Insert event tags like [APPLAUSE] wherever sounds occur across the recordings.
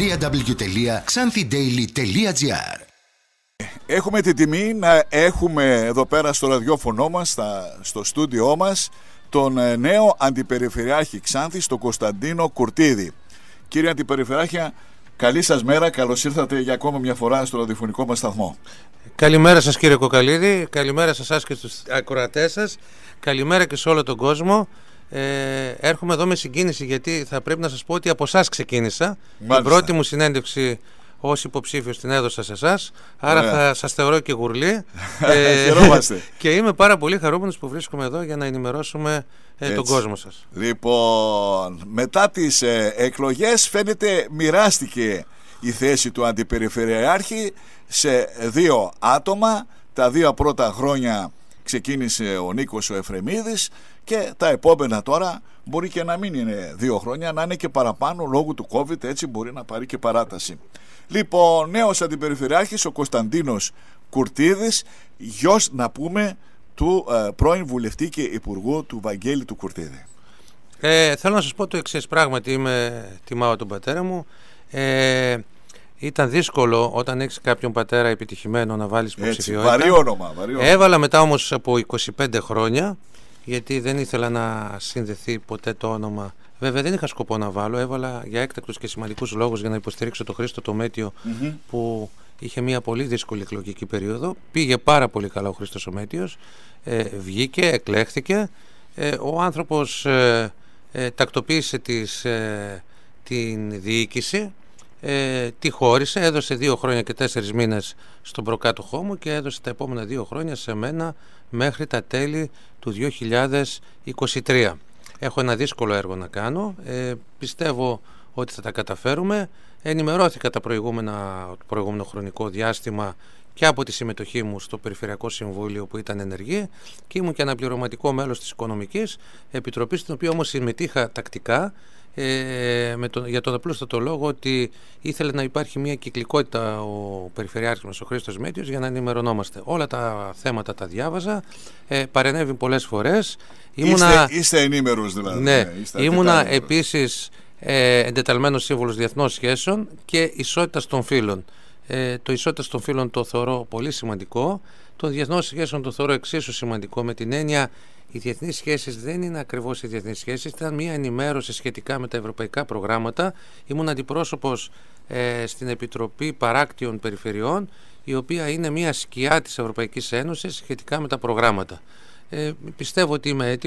www.xanthidaily.gr Έχουμε την τιμή να έχουμε εδώ πέρα στο ραδιόφωνο μας, στο στούντιό μας, τον ε, νέο Αντιπεριφερειάρχη Ξάνθης, τον Κωνσταντίνο Κουρτίδη. Κύριε Αντιπεριφερειάρχη, καλή σας μέρα, καλώς ήρθατε για ακόμα μια φορά στο ραδιοφωνικό μας σταθμό. Καλημέρα σας κύριε Κοκαλίδη, καλημέρα σας και στους ακροατές σας, καλημέρα και σε όλο τον κόσμο. Ε, έρχομαι εδώ με συγκίνηση γιατί θα πρέπει να σας πω ότι από εσάς ξεκίνησα. Μάλιστα. Την πρώτη μου συνέντευξη ως υποψήφιος την έδωσα σε εσάς. Άρα θα σας θεωρώ και γουρλί. [LAUGHS] Ε, χαιρόμαστε. [LAUGHS] και είμαι πάρα πολύ χαρούμενος που βρίσκομαι εδώ για να ενημερώσουμε ε, τον κόσμο σας. Λοιπόν, μετά τις ε, εκλογές, φαίνεται μοιράστηκε η θέση του Αντιπεριφερειάρχη σε δύο άτομα. Τα δύο πρώτα χρόνια ξεκίνησε ο Νίκος ο Εφρεμίδης και τα επόμενα τώρα μπορεί και να μην είναι δύο χρόνια, να είναι και παραπάνω λόγω του COVID, έτσι μπορεί να πάρει και παράταση. Λοιπόν, νέος αντιπεριφερειάρχης ο Κωνσταντίνος Κουρτίδης, γιος να πούμε του ε, πρώην βουλευτή και υπουργού του Βαγγέλη του Κουρτίδη. Ε, θέλω να σας πω το εξής πράγματι είμαι τιμάω τον πατέρα μου. Ε, ήταν δύσκολο όταν έχεις κάποιον πατέρα επιτυχημένο να βάλεις υποψηφιότητα. Βαρύ Έβαλα μετά όμως από 25 χρόνια γιατί δεν ήθελα να συνδεθεί ποτέ το όνομα. Βέβαια δεν είχα σκοπό να βάλω, έβαλα για έκτακτους και σημαντικούς λόγους για να υποστηρίξω τον Χρήστο το μετιο που είχε μια πολύ δύσκολη εκλογική περίοδο. Πήγε πάρα πολύ καλά ο Χρήστος ο Μέτιος, ε, βγήκε, εκλέχθηκε. Ε, ο άνθρωπος ε, ε τακτοποίησε τις, ε, την διοίκηση ε, τη χώρισε, έδωσε δύο χρόνια και τέσσερις μήνες στον προκάτοχό μου και έδωσε τα επόμενα δύο χρόνια σε μένα μέχρι τα τέλη του 2023. Έχω ένα δύσκολο έργο να κάνω, ε, πιστεύω ότι θα τα καταφέρουμε. Ενημερώθηκα τα προηγούμενα, το προηγούμενο χρονικό διάστημα και από τη συμμετοχή μου στο Περιφερειακό Συμβούλιο που ήταν ενεργή και ήμουν και αναπληρωματικό μέλος της Οικονομικής Επιτροπής, στην οποία όμως συμμετείχα τακτικά ε, με τον, για τον απλούστατο λόγο ότι ήθελε να υπάρχει μια κυκλικότητα ο Περιφερειάρχης μας, ο Χρήστος Μέτιος, για να ενημερωνόμαστε. Όλα τα θέματα τα διάβαζα, ε, παρενέβη πολλές φορές. Ήμουνα, είστε, είστε δηλαδή. Ναι, ναι ήμουνα επίσης ε, εντεταλμένος σύμβολος διεθνών σχέσεων και ισότητας των φίλων ε, το ισότητα των φύλων το θεωρώ πολύ σημαντικό. Των διεθνών σχέσεων το θεωρώ εξίσου σημαντικό με την έννοια οι διεθνείς σχέσεις δεν είναι ακριβώς οι διεθνείς σχέσεις. Ήταν μια ενημέρωση σχετικά με τα ευρωπαϊκά προγράμματα. Ήμουν αντιπρόσωπος ε, στην Επιτροπή Παράκτιων Περιφερειών, η οποία είναι μια σκιά της Ευρωπαϊκής Ένωσης σχετικά με τα προγράμματα. Ε, πιστεύω ότι είμαι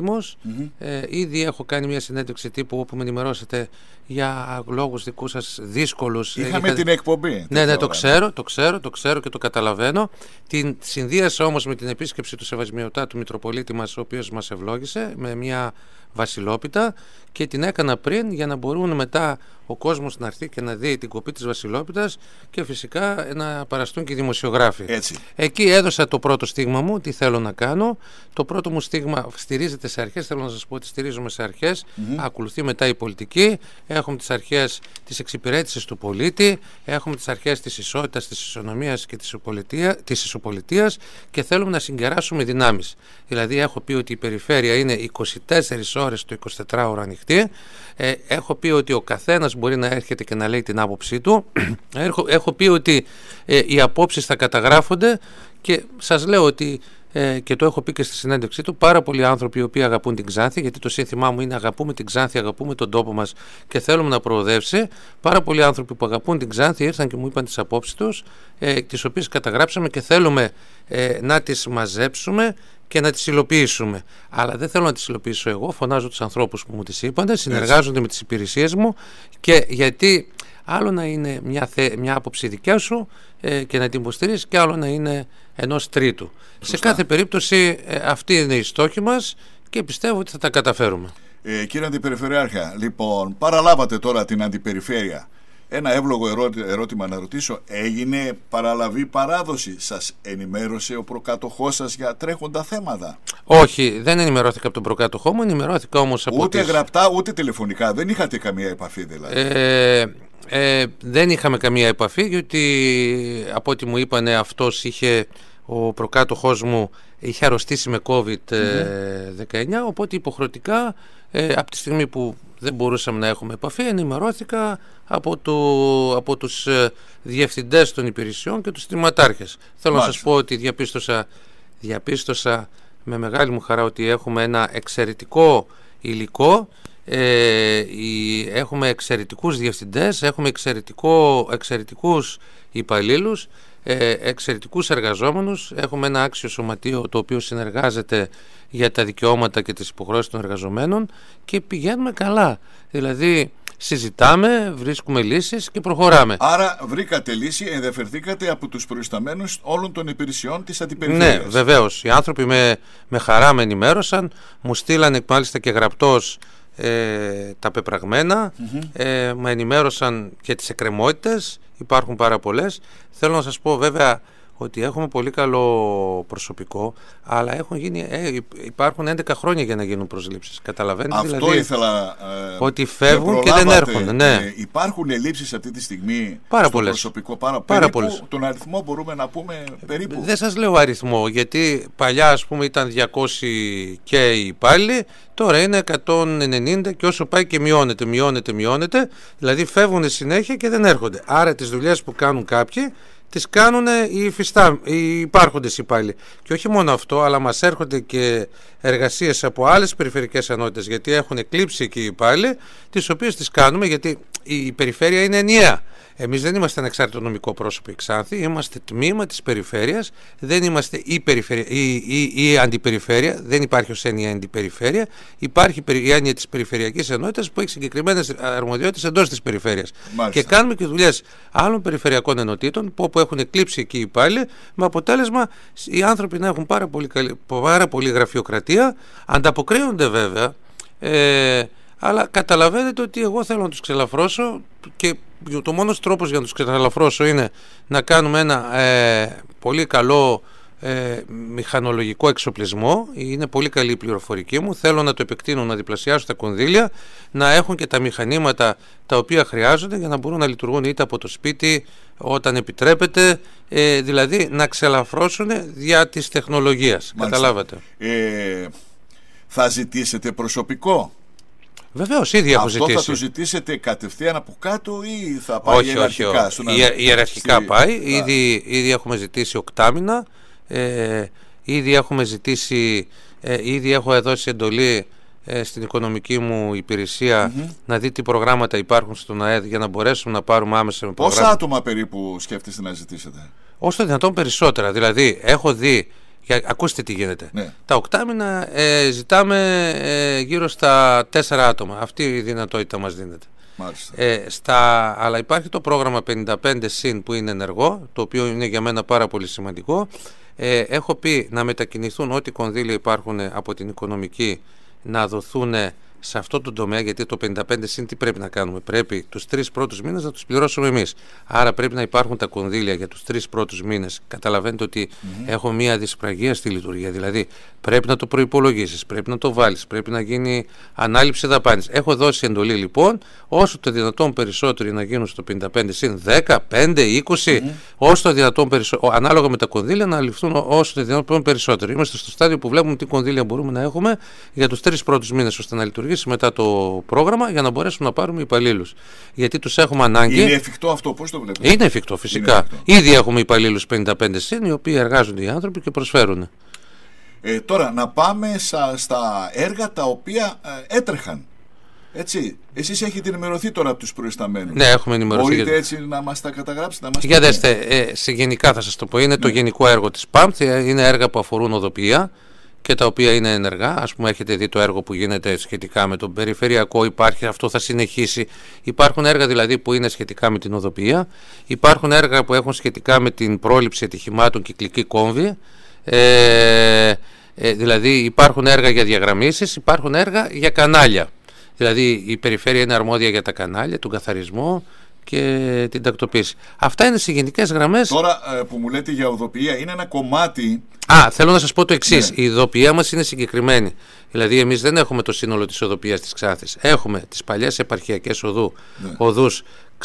Ε, ήδη έχω κάνει μια συνέντευξη τύπου όπου με ενημερώσετε για λόγους δικούς σας δύσκολους. Ε, Είχαμε την εκπομπή. Ναι, ναι, το ξέρω, το ξέρω, το ξέρω και το καταλαβαίνω. Την συνδύασα όμως με την επίσκεψη του Σεβασμιωτά του Μητροπολίτη μας, ο οποίος μας ευλόγησε με μια βασιλόπιτα και την έκανα πριν για να μπορούν μετά ο κόσμος να έρθει και να δει την κοπή της Βασιλόπιτας και φυσικά να παραστούν και οι δημοσιογράφοι. Έτσι. Εκεί έδωσα το πρώτο στίγμα μου, τι θέλω να κάνω. Το πρώτο μου στίγμα στηρίζεται σε αρχές. Θέλω να σας πω ότι στηρίζουμε σε αρχές. Ακολουθεί μετά η πολιτική. Έχουμε τις αρχές της εξυπηρέτησης του πολίτη. Έχουμε τις αρχές της ισότητας, της ισονομίας και της ισοπολιτείας. Και θέλουμε να συγκεράσουμε δυνάμεις. Δηλαδή, έχω πει ότι η περιφέρεια είναι 24 ώρες το 24ωρο ανοιχτή. Ε, έχω πει ότι ο καθένας μπορεί να έρχεται και να λέει την άποψή του. [CLEARS THROAT] έχω, έχω πει ότι ε, οι απόψεις θα καταγράφονται και σας λέω ότι ε, και το έχω πει και στη συνέντευξή του, πάρα πολλοί άνθρωποι οι οποίοι αγαπούν την Ξάνθη, γιατί το σύνθημά μου είναι αγαπούμε την Ξάνθη, αγαπούμε τον τόπο μας και θέλουμε να προοδεύσει. Πάρα πολλοί άνθρωποι που αγαπούν την Ξάνθη ήρθαν και μου είπαν τις απόψεις τους, ε, τις οποίες καταγράψαμε και θέλουμε ε, να τις μαζέψουμε και να τις υλοποιήσουμε. Αλλά δεν θέλω να τις υλοποιήσω εγώ. Φωνάζω τους ανθρώπους που μου τις είπαν, συνεργάζονται με τις υπηρεσίες μου και γιατί άλλο να είναι μια, μια άποψη δικιά σου ε, και να την υποστηρίζεις και άλλο να είναι ενός τρίτου. Σε κάθε περίπτωση ε, αυτή είναι η στόχη μας και πιστεύω ότι θα τα καταφέρουμε. Ε, κύριε Αντιπεριφερειάρχα, λοιπόν, παραλάβατε τώρα την Αντιπεριφέρεια. Ένα εύλογο ερώτημα, να ρωτήσω. Έγινε παραλαβή παράδοση. Σας ενημέρωσε ο προκάτοχό σας για τρέχοντα θέματα. Όχι, δεν ενημερώθηκα από τον προκάτοχό μου, ενημερώθηκα όμως από. Ούτε γραπτά, ούτε τηλεφωνικά. Δεν είχατε καμία επαφή δηλαδή. Ε, ε, δεν είχαμε καμία επαφή γιατί από ό,τι μου είπανε αυτός είχε ο προκάτοχός μου είχε αρρωστήσει με COVID-19 ε, οποτε υποχρεωτικά ε, από τη στιγμή που δεν μπορούσαμε να έχουμε επαφή ενημερώθηκα από, το, από τους ε, διευθυντές των υπηρεσιών και τους τριματάρχες. Θέλω να σας πω ότι διαπίστωσα, διαπίστωσα με μεγάλη μου χαρά ότι έχουμε ένα εξαιρετικό υλικό ε, η, έχουμε εξαιρετικούς διευθυντές, έχουμε εξαιρετικό, εξαιρετικούς υπαλλήλους, ε, εξαιρετικούς εργαζόμενους, έχουμε ένα άξιο σωματείο το οποίο συνεργάζεται για τα δικαιώματα και τις υποχρεώσεις των εργαζομένων και πηγαίνουμε καλά. Δηλαδή συζητάμε, βρίσκουμε λύσεις και προχωράμε. Άρα βρήκατε λύση, ενδεφερθήκατε από τους προϊσταμένους όλων των υπηρεσιών της ναι, αντιπεριφέρειας. Ναι, βεβαίως. Οι άνθρωποι με, με χαρά με ενημέρωσαν, μου στείλανε μάλιστα και γραπτός ε, τα πεπραγμενα ε, με ενημέρωσαν και τις εκκρεμότητες, υπάρχουν πάρα πολλές. Θέλω να σας πω βέβαια ότι έχουμε πολύ καλό προσωπικό, αλλά έχουν γίνει, ε, υπάρχουν 11 χρόνια για να γίνουν προσλήψεις Καταλαβαίνετε Αυτό δηλαδή, ήθελα. Ε, ότι φεύγουν και δεν έρχονται. Ναι. υπάρχουν ελλείψεις αυτή τη στιγμή στο προσωπικό. Πάρα, πάρα Τον αριθμό μπορούμε να πούμε περίπου. Δεν σας λέω αριθμό, γιατί παλιά ας πούμε ήταν 200 και οι υπάλληλοι, τώρα είναι 190 και όσο πάει και μειώνεται, μειώνεται, μειώνεται. Δηλαδή φεύγουν συνέχεια και δεν έρχονται. Άρα τις δουλειές που κάνουν κάποιοι τις κάνουν οι, φυστά, οι υπάρχοντες υπάλληλοι. Και όχι μόνο αυτό, αλλά μας έρχονται και εργασίες από άλλες περιφερειακές ενότητες, γιατί έχουν εκλείψει εκεί οι υπάλληλοι, τις οποίες τις κάνουμε, γιατί η περιφέρεια είναι ενιαία. Εμείς δεν είμαστε ανεξάρτητο νομικό πρόσωπο εξάνθη, είμαστε τμήμα της περιφέρειας, δεν είμαστε η, περιφέρεια, η, η, αντιπεριφέρεια, δεν υπάρχει ως έννοια αντιπεριφέρεια. Υπάρχει η έννοια της περιφερειακής ενότητας που έχει συγκεκριμένες αρμοδιότητες εντός της περιφέρειας. Και κάνουμε και δουλειές άλλων περιφερειακών ενωτήτων που όπου έχουν εκλείψει εκεί οι πάλι, με αποτέλεσμα οι άνθρωποι να έχουν πάρα πολύ, καλή, πάρα πολύ γραφειοκρατία, ανταποκρίνονται βέβαια. Ε, αλλά καταλαβαίνετε ότι εγώ θέλω να τους ξελαφρώσω και το μόνος τρόπος για να τους ξελαφρώσω είναι να κάνουμε ένα ε, πολύ καλό ε, μηχανολογικό εξοπλισμό. Είναι πολύ καλή η πληροφορική μου. Θέλω να το επεκτείνω, να διπλασιάσω τα κονδύλια, να έχουν και τα μηχανήματα τα οποία χρειάζονται για να μπορούν να λειτουργούν είτε από το σπίτι όταν επιτρέπεται, ε, δηλαδή να ξελαφρώσουν δια της τεχνολογίας. Καταλάβατε. Ε, θα ζητήσετε προσωπικό Βεβαίως, ήδη έχω ζητήσει. Αυτό θα το ζητήσετε κατευθείαν από κάτω ή θα πάει όχι, ιεραρχικά. Όχι, όχι. η, ιεραρχικά πάει. Ήδη, ήδη έχουμε ζητήσει οκτάμινα. Ε, ήδη έχουμε ζητήσει, ε, ήδη έχω δώσει εντολή ε, στην οικονομική μου υπηρεσία να δει τι προγράμματα υπάρχουν στον ΑΕΔ για να μπορέσουμε να πάρουμε άμεσα με προγράμματα. Πόσα άτομα περίπου σκέφτεστε να ζητήσετε. Όσο δυνατόν περισσότερα. Δηλαδή, έχω δει για, ακούστε τι γίνεται. Ναι. Τα οκτάμινα ε, ζητάμε ε, γύρω στα τέσσερα άτομα. Αυτή η δυνατότητα μας δίνεται. Ε, στα, αλλά υπάρχει το πρόγραμμα 55 συν που είναι ενεργό, το οποίο είναι για μένα πάρα πολύ σημαντικό. Ε, έχω πει να μετακινηθούν ό,τι κονδύλια υπάρχουν από την οικονομική να δοθούν σε αυτό το τομέα, γιατί το 55 συν τι πρέπει να κάνουμε. Πρέπει τους τρεις πρώτους μήνες να τους πληρώσουμε εμείς. Άρα πρέπει να υπάρχουν τα κονδύλια για τους τρεις πρώτους μήνες. Καταλαβαίνετε ότι ναι. έχω μία δυσπραγία στη λειτουργία. Δηλαδή πρέπει να το προπολογίσει, πρέπει να το βάλεις, πρέπει να γίνει ανάληψη δαπάνης. Έχω δώσει εντολή λοιπόν, όσο το δυνατόν περισσότεροι να γίνουν στο 55 συν 10, 5, 20, όσο το δυνατόν περισσότερο, ανάλογα με τα κονδύλια να ληφθούν όσο το δυνατόν περισσότερο. Είμαστε στο στάδιο που βλέπουμε τι κονδύλια μπορούμε να έχουμε για τους τρεις πρώτους μήνες ώστε να λειτουργήσουμε μετά το πρόγραμμα για να μπορέσουμε να πάρουμε υπαλλήλους. Γιατί τους έχουμε ανάγκη. Είναι εφικτό αυτό, πώς το βλέπετε. Είναι εφικτό, φυσικά. Είναι Ήδη έχουμε υπαλλήλους 55 συν, οι οποίοι εργάζονται οι άνθρωποι και προσφέρουν. Ε, τώρα, να πάμε στα, έργα τα οποία ε, έτρεχαν. Έτσι. Εσείς έχετε ενημερωθεί τώρα από τους προϊσταμένους. Ναι, έχουμε ενημερωθεί. Μπορείτε έτσι να μας τα καταγράψετε. Να μας για δέστε, ε, σε γενικά θα σας το πω, είναι το ναι. γενικό έργο της ΠΑΜΤ, είναι έργα που αφορούν οδοποιία και τα οποία είναι ενεργά. ας πούμε έχετε δει το έργο που γίνεται σχετικά με τον περιφερειακό, υπάρχει αυτό θα συνεχίσει. Υπάρχουν έργα δηλαδή που είναι σχετικά με την οδοπία, υπάρχουν έργα που έχουν σχετικά με την πρόληψη ατυχημάτων κυκλική κόμβη, ε, ε, δηλαδή υπάρχουν έργα για διαγραμμίσεις, υπάρχουν έργα για κανάλια. Δηλαδή η περιφέρεια είναι αρμόδια για τα κανάλια, τον καθαρισμό, και την τακτοποίηση. Αυτά είναι σε γενικές γραμμές. Τώρα ε, που μου λέτε για οδοποιία, είναι ένα κομμάτι. Α, θέλω να σας πω το εξής. Ναι. Η οδοποιία μας είναι συγκεκριμένη. Δηλαδή, εμείς δεν έχουμε το σύνολο της οδοποιίας της Ξάθη. Έχουμε τις παλιές επαρχιακές οδού, ναι. οδούς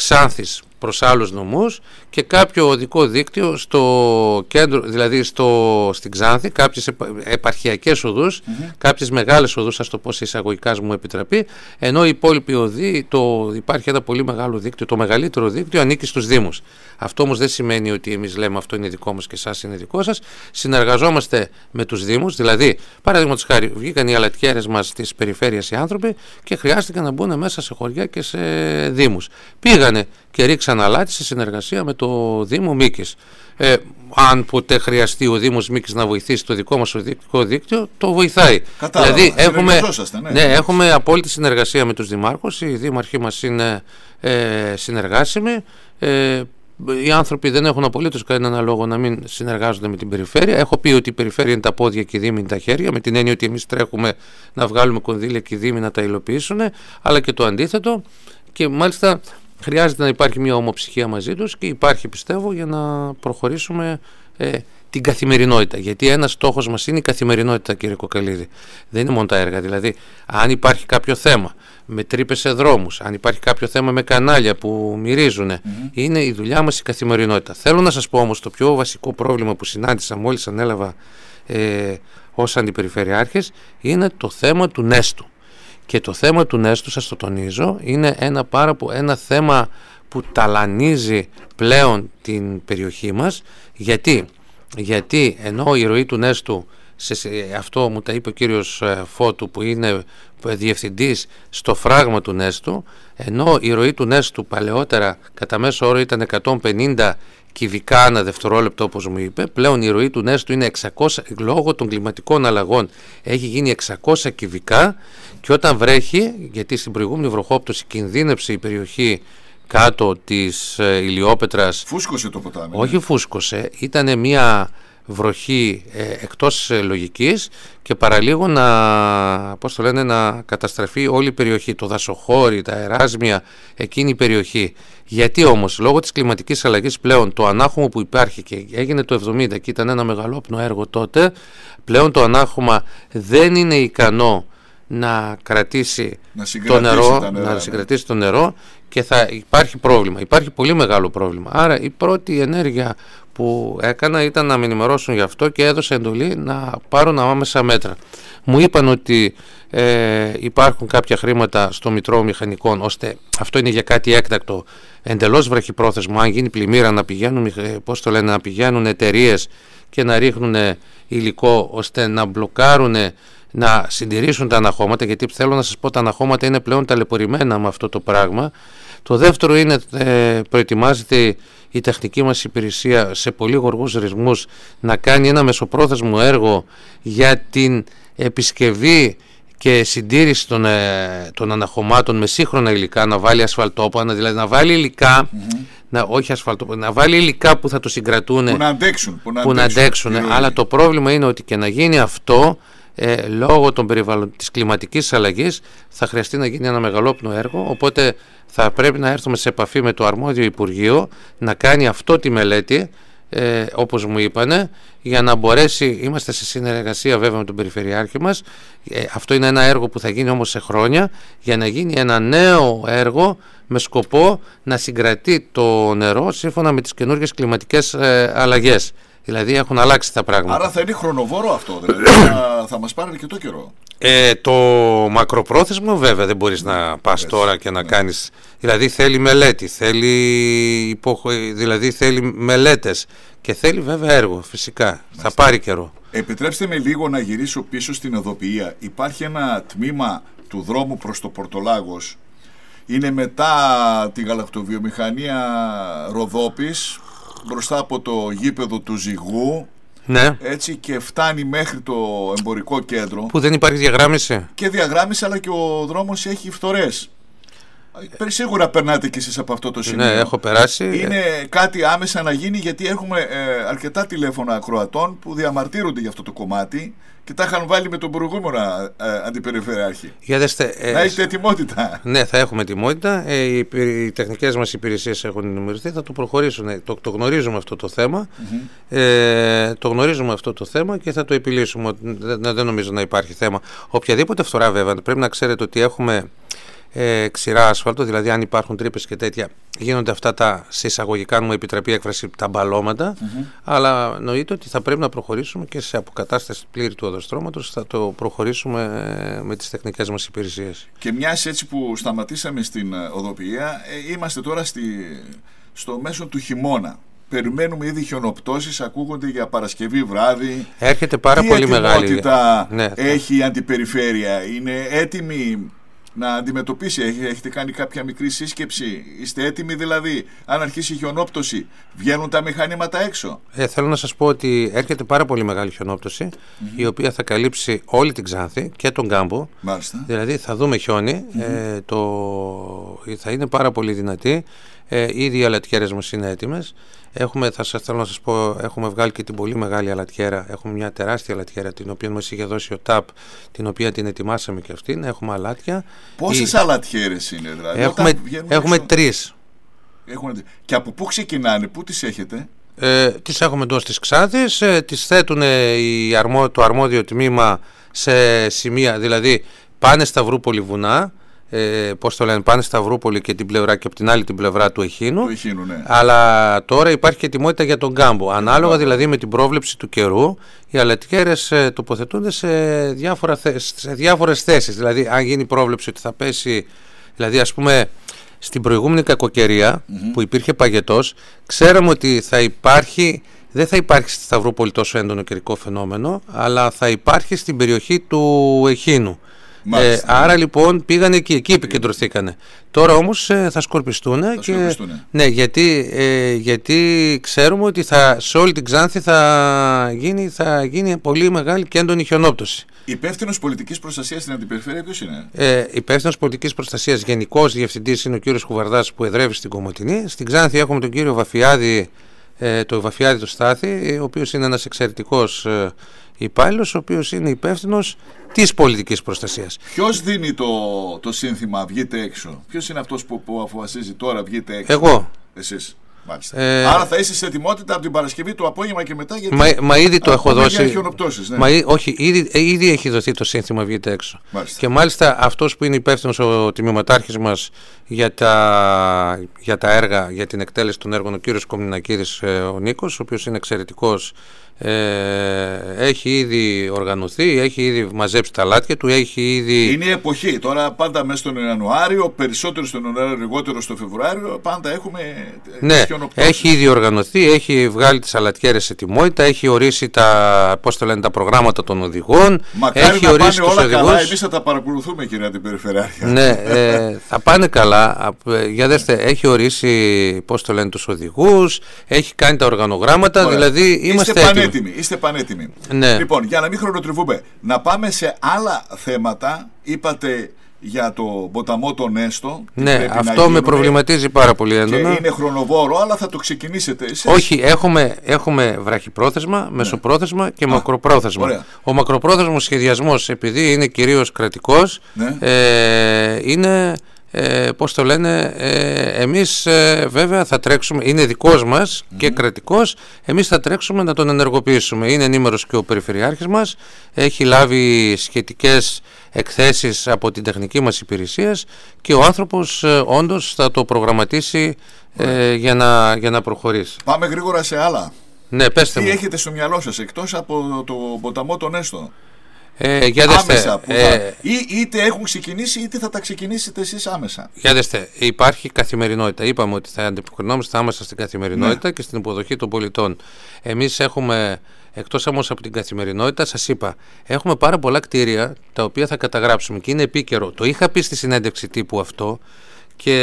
Ξάνθης προς άλλους νομούς και κάποιο οδικό δίκτυο στο κέντρο, δηλαδή στο, στην Ξάνθη, κάποιες επαρχιακές οδούς, mm-hmm. κάποιες μεγάλες οδούς, ας το πω σε εισαγωγικά μου επιτραπεί, ενώ η υπόλοιποι οδοί, το, υπάρχει ένα πολύ μεγάλο δίκτυο, το μεγαλύτερο δίκτυο ανήκει στους Δήμους. Αυτό όμως δεν σημαίνει ότι εμείς λέμε αυτό είναι δικό μας και εσάς είναι δικό σας. Συνεργαζόμαστε με τους Δήμους, δηλαδή, παραδείγματος χάρη, βγήκαν οι αλατιέρες μας της περιφέρειας οι άνθρωποι και χρειάστηκαν να μπουν μέσα σε χωριά και σε Δήμους. Πήγα και ρίξαν αλάτι σε συνεργασία με το Δήμο Μίκης. Ε, αν ποτέ χρειαστεί ο Δήμος Μίκης να βοηθήσει το δικό μας οδικό δίκτυο, το βοηθάει. Κατάλαβα, δηλαδή έχουμε, ναι. ναι. έχουμε απόλυτη συνεργασία με τους Δημάρχους, οι Δήμαρχοι μας είναι ε, συνεργάσιμοι, ε, οι άνθρωποι δεν έχουν απολύτως κανένα λόγο να μην συνεργάζονται με την περιφέρεια. Έχω πει ότι η περιφέρεια είναι τα πόδια και η Δήμη είναι τα χέρια, με την έννοια ότι εμείς τρέχουμε να βγάλουμε κονδύλια και οι Δήμοι να τα υλοποιήσουν, αλλά και το αντίθετο. Και μάλιστα χρειάζεται να υπάρχει μια ομοψυχία μαζί τους και υπάρχει πιστεύω για να προχωρήσουμε ε, την καθημερινότητα. Γιατί ένας στόχος μας είναι η καθημερινότητα, κύριε Κοκαλίδη. Δεν είναι μόνο τα έργα. Δηλαδή, αν υπάρχει κάποιο θέμα με τρύπες σε δρόμους, αν υπάρχει κάποιο θέμα με κανάλια που μυριζουν είναι η δουλειά μας η καθημερινότητα. Θέλω να σας πω όμως το πιο βασικό πρόβλημα που συνάντησα μόλις ανέλαβα ε, ως αντιπεριφερειάρχε είναι το θέμα του νέστου. Και το θέμα του Νέστου, σας το τονίζω, είναι ένα, πάρα, ένα θέμα που ταλανίζει πλέον την περιοχή μας. Γιατί, Γιατί ενώ η ροή του Νέστου, σε, αυτό μου τα είπε ο κύριος ε, Φώτου που είναι διευθυντής στο φράγμα του Νέστου, ενώ η ροή του Νέστου παλαιότερα κατά μέσο όρο ήταν 150 κυβικά ανά δευτερόλεπτο όπως μου είπε, πλέον η ροή του Νέστου είναι 600, λόγω των κλιματικών αλλαγών έχει γίνει 600 κυβικά και όταν βρέχει, γιατί στην προηγούμενη βροχόπτωση κινδύνευσε η περιοχή κάτω της ε, ηλιόπετρας... Φούσκωσε το ποτάμι. Όχι ναι. φούσκωσε, ήταν μια βροχή ε, εκτός λογικής και παραλίγο να, πώς το λένε, να καταστραφεί όλη η περιοχή, το δασοχώρι, τα εράσμια, εκείνη η περιοχή. Γιατί όμως, λόγω της κλιματικής αλλαγής πλέον, το ανάχωμα που υπάρχει και έγινε το 70 και ήταν ένα μεγαλόπνο έργο τότε, πλέον το ανάχωμα δεν είναι ικανό να κρατήσει, να το νερό, να ναι. συγκρατήσει το νερό και θα υπάρχει πρόβλημα. Υπάρχει πολύ μεγάλο πρόβλημα. Άρα η πρώτη ενέργεια που έκανα ήταν να με ενημερώσουν γι' αυτό και έδωσα εντολή να πάρουν άμεσα μέτρα. Μου είπαν ότι ε, υπάρχουν κάποια χρήματα στο Μητρό Μηχανικών, ώστε αυτό είναι για κάτι έκτακτο, εντελώς βραχυπρόθεσμο, αν γίνει πλημμύρα να πηγαίνουν, ε, να πηγαίνουν εταιρείες και να ρίχνουν ε, υλικό ώστε να μπλοκάρουν να συντηρήσουν τα αναχώματα, γιατί θέλω να σας πω τα αναχώματα είναι πλέον ταλαιπωρημένα με αυτό το πράγμα το δεύτερο είναι ε, προετοιμάζεται η τεχνική μας υπηρεσία σε πολύ γοργούς ρυθμούς να κάνει ένα μεσοπρόθεσμο έργο για την επισκευή και συντήρηση των, ε, των αναχωμάτων με σύγχρονα υλικά, να βάλει ασφαλτόπανα, δηλαδή να βάλει να, όχι ασφαλτόπανα, να βάλει υλικά που θα το συγκρατούν, που να αντέξουν, να αντέξουν αλλά το πρόβλημα είναι ότι και να γίνει αυτό ε, λόγω των περιβαλλον... της κλιματικής αλλαγής θα χρειαστεί να γίνει ένα μεγαλόπνο έργο οπότε θα πρέπει να έρθουμε σε επαφή με το αρμόδιο Υπουργείο να κάνει αυτό τη μελέτη ε, όπως μου είπανε για να μπορέσει, είμαστε σε συνεργασία βέβαια με τον Περιφερειάρχη μας ε, αυτό είναι ένα έργο που θα γίνει όμως σε χρόνια για να γίνει ένα νέο έργο με σκοπό να συγκρατεί το νερό σύμφωνα με τις καινούργιες κλιματικές ε, αλλαγές Δηλαδή έχουν αλλάξει τα πράγματα. Άρα θα είναι χρονοβόρο αυτό, δηλαδή θα, μα μας πάρει αρκετό καιρό. Ε, το μακροπρόθεσμο βέβαια δεν μπορείς να πας τώρα και να κάνει. κάνεις, δηλαδή θέλει μελέτη, θέλει, υποχω... Ε, δηλαδή θέλει μελέτες και θέλει βέβαια έργο φυσικά, θα πάρει καιρό. Επιτρέψτε με λίγο να γυρίσω πίσω στην οδοποιία. Υπάρχει ένα τμήμα του δρόμου προς το Πορτολάγος, είναι μετά τη γαλακτοβιομηχανία Ροδόπης μπροστά από το γήπεδο του Ζυγού ναι. έτσι και φτάνει μέχρι το εμπορικό κέντρο. Που δεν υπάρχει διαγράμμιση. Και διαγράμμιση αλλά και ο δρόμος έχει φθορές. Σίγουρα περνάτε κι εσείς από αυτό το ναι, σημείο. Ναι, έχω περάσει. Είναι κάτι άμεσα να γίνει γιατί έχουμε ε, αρκετά τηλέφωνα ακροατών που διαμαρτύρονται για αυτό το κομμάτι και τα είχαν βάλει με τον προηγούμενο ε, αντιπεριφερειάρχη. Για δεστε, ε, να έχετε ετοιμότητα. Ναι, θα έχουμε ετοιμότητα. Ε, οι, οι τεχνικές μας υπηρεσίες έχουν ενημερωθεί, θα το προχωρήσουν. Ε, το, γνωρίζουμε αυτό το θεμα Ε, το γνωρίζουμε αυτό το θέμα και θα το επιλύσουμε. Δεν, δεν νομίζω να υπάρχει θέμα. Οποιαδήποτε φθορά βέβαια, πρέπει να ξέρετε ότι έχουμε ε, ξηρά άσφαλτο, δηλαδή αν υπάρχουν τρύπες και τέτοια, γίνονται αυτά τα σε εισαγωγικά, μου επιτραπεί η έκφραση, τα μπαλωματα mm-hmm. Αλλά νοείται ότι θα πρέπει να προχωρήσουμε και σε αποκατάσταση πλήρη του οδοστρώματος, θα το προχωρήσουμε ε, με τις τεχνικές μας υπηρεσίες. Και μιας έτσι που σταματήσαμε στην ε, οδοποιία, ε, είμαστε τώρα στη, στο μέσο του χειμώνα. Περιμένουμε ήδη χιονοπτώσεις, ακούγονται για Παρασκευή βράδυ. Έρχεται πάρα Τι πολύ μεγάλη. Τι ναι, ναι, έχει η αντιπεριφέρεια, είναι έτοιμη να αντιμετωπίσει. Έχετε κάνει κάποια μικρή σύσκεψη. Είστε έτοιμοι δηλαδή. Αν αρχίσει η χιονόπτωση, βγαίνουν τα μηχανήματα έξω. Ε, θέλω να σας πω ότι έρχεται πάρα πολύ μεγάλη η οποία θα καλύψει όλη την Ξάνθη και τον κάμπο. Μάλιστα. Δηλαδή θα δούμε ε, το... Θα είναι πάρα πολύ δυνατή. Ε, ήδη οι αλατιέρες μας είναι έτοιμες. Έχουμε, θα σας θέλω να σας πω, έχουμε βγάλει και την πολύ μεγάλη αλατιέρα. Έχουμε μια τεράστια αλατιέρα την οποία μας είχε δώσει ο ΤΑΠ, την οποία την ετοιμάσαμε και αυτήν. Έχουμε αλάτια. Πόσες η... αλατιέρες είναι δηλαδή. Έχουμε, έχουμε τρεις. Και από πού ξεκινάνε, πού τις έχετε. Ε, τις έχουμε εντός της Ξάδης, ε, τις θέτουν το αρμόδιο τμήμα σε σημεία, δηλαδή πάνε στα Βρούπολη βουνά, ε, πώς το λένε, πάνε Σταυρούπολη και, την πλευρά, και από την άλλη την πλευρά του Εχίνου. Του Εχίνου ναι. Αλλά τώρα υπάρχει και ετοιμότητα για τον κάμπο. Ανάλογα δηλαδή με την πρόβλεψη του καιρού, οι αλατικέρες ε, τοποθετούνται σε, διάφορα, σε διάφορες θέσεις. Δηλαδή αν γίνει πρόβλεψη ότι θα πέσει, δηλαδή ας πούμε στην προηγούμενη που υπήρχε παγετός, ξέραμε ότι θα υπάρχει δεν θα υπάρχει στη Σταυρούπολη τόσο έντονο καιρικό φαινόμενο, αλλά θα υπάρχει στην περιοχή του Εχίνου ε, ναι. Άρα λοιπόν πήγανε εκεί, εκεί επικεντρωθήκανε. Τώρα όμως ε, θα σκορπιστούν. και, σκορπιστούν. Ναι, γιατί, ε, γιατί ξέρουμε ότι θα, σε όλη την Ξάνθη θα γίνει, θα γίνει πολύ μεγάλη και έντονη χιονόπτωση. Υπεύθυνος πολιτικής προστασίας στην αντιπεριφέρεια, ποιος είναι. Ε, Υπεύθυνος πολιτικής προστασίας, γενικός διευθυντής είναι ο κύριος Κουβαρδάς που εδρεύει στην Κομωτινή. Στην Ξάνθη έχουμε τον κύριο Βαφιάδη ε, το Βαφιάδη του Στάθη, ε, ο οποίος είναι ένας εξαιρετικός ε, υπάλληλος, ο οποίος είναι υπεύθυνος της πολιτικής προστασίας. Ποιος δίνει το, το σύνθημα «Βγείτε έξω», Ποιος είναι αυτός που, που τώρα «Βγείτε έξω». Εγώ. Εσείς. Ε, Άρα θα είσαι σε ετοιμότητα από την Παρασκευή το απόγευμα και μετά. Γιατί... Μα, μα ήδη το έχω δώσει. Ναι. Μα, όχι, ε, ήδη, έχει δοθεί το σύνθημα βγείτε έξω. Μάλιστα. Και μάλιστα αυτός που είναι υπεύθυνος ο τμήματάρχης μας για τα, για τα έργα, για την εκτέλεση των έργων, ο κύριος Κομινακίδη, ε, ο Νίκος, ο οποίος είναι εξαιρετικός ε, έχει ήδη οργανωθεί, έχει ήδη μαζέψει τα λάτια του, έχει ήδη. Είναι η εποχή. Τώρα πάντα μέσα στον Ιανουάριο, περισσότερο στον Ιανουάριο, λιγότερο στο Φεβρουάριο, πάντα έχουμε. Ναι, έχει ήδη οργανωθεί, έχει βγάλει τις αλατιέρες ετοιμότητα, έχει ορίσει τα, πώς προγράμματα των οδηγών. Μακάρι έχει να ορίσει πάνε όλα οδηγούς. καλά. Εμείς θα τα παρακολουθούμε, κυρία Αντιπεριφεράρια. Ναι, ε, θα πάνε καλά. Ε, για δέστε, έχει ορίσει, πώς το λένε, τους οδηγούς, έχει κάνει τα οργανογράμματα. Δηλαδή είμαστε έτοιμοι πανέτοιμοι. Είστε πανέτοιμοι. Ναι. Λοιπόν, για να μην χρονοτριβούμε, να πάμε σε άλλα θέματα. Είπατε για το ποταμό των Νέστο. Ναι, αυτό με προβληματίζει πάρα πολύ έντονα. είναι χρονοβόρο, αλλά θα το ξεκινήσετε εσείς. Όχι, έχουμε, έχουμε βραχυπρόθεσμα, μεσοπρόθεσμα και μακροπρόθεσμα. Ο μακροπρόθεσμος σχεδιασμός, επειδή είναι κυρίως κρατικός, ναι. ε, είναι ε, πώς το λένε, ε, εμείς ε, βέβαια θα τρέξουμε, είναι δικός μας και κρατικός, εμείς θα τρέξουμε να τον ενεργοποιήσουμε. Είναι ενήμερος και ο Περιφερειάρχης μας, έχει λάβει σχετικές εκθέσεις από την τεχνική μας υπηρεσία και ο άνθρωπος ε, όντως θα το προγραμματίσει ε, για, να, για να προχωρήσει. Πάμε γρήγορα σε άλλα. Ναι, πέστε Τι έχετε στο μυαλό σας εκτός από το ποταμό των Έστω. Ε, άμεσα. Ε, είτε έχουν ξεκινήσει είτε θα τα ξεκινήσετε εσείς άμεσα. Για δέστε, υπάρχει καθημερινότητα. Είπαμε ότι θα αντιπροκρινόμαστε άμεσα στην καθημερινότητα ναι. και στην υποδοχή των πολιτών. Εμείς έχουμε, εκτός όμως από την καθημερινότητα, σας είπα, έχουμε πάρα πολλά κτίρια τα οποία θα καταγράψουμε και είναι επίκαιρο. Το είχα πει στη συνέντευξη τύπου αυτό και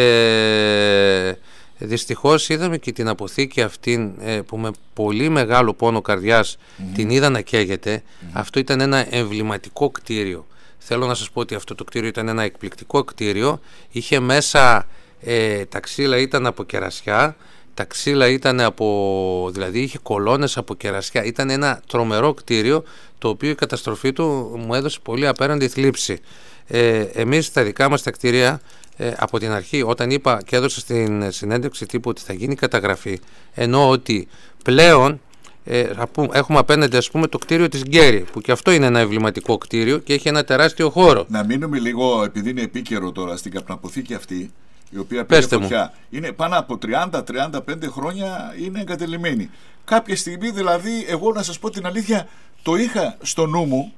Δυστυχώς είδαμε και την αποθήκη αυτή ε, που με πολύ μεγάλο πόνο καρδιάς την είδα να καίγεται. Αυτό ήταν ένα εμβληματικό κτίριο. Θέλω να σας πω ότι αυτό το κτίριο ήταν ένα εκπληκτικό κτίριο. Είχε μέσα, ε, τα ξύλα ήταν από κερασιά, τα ξύλα ήταν από, δηλαδή είχε κολόνες από κερασιά. Ήταν ένα τρομερό κτίριο το οποίο η καταστροφή του μου έδωσε πολύ απέραντη θλίψη ε, εμείς στα δικά μας τα κτίρια ε, από την αρχή όταν είπα και έδωσα στην συνέντευξη τύπου ότι θα γίνει καταγραφή ενώ ότι πλέον ε, έχουμε απέναντι ας πούμε το κτίριο της Γκέρι που και αυτό είναι ένα εμβληματικό κτίριο και έχει ένα τεράστιο χώρο. Να μείνουμε λίγο επειδή είναι επίκαιρο τώρα στην καπναποθήκη αυτή η οποία πήρε φωτιά. Είναι πάνω από 30-35 χρόνια είναι εγκατελειμμένη. Κάποια στιγμή δηλαδή εγώ να σας πω την αλήθεια το είχα στο νου μου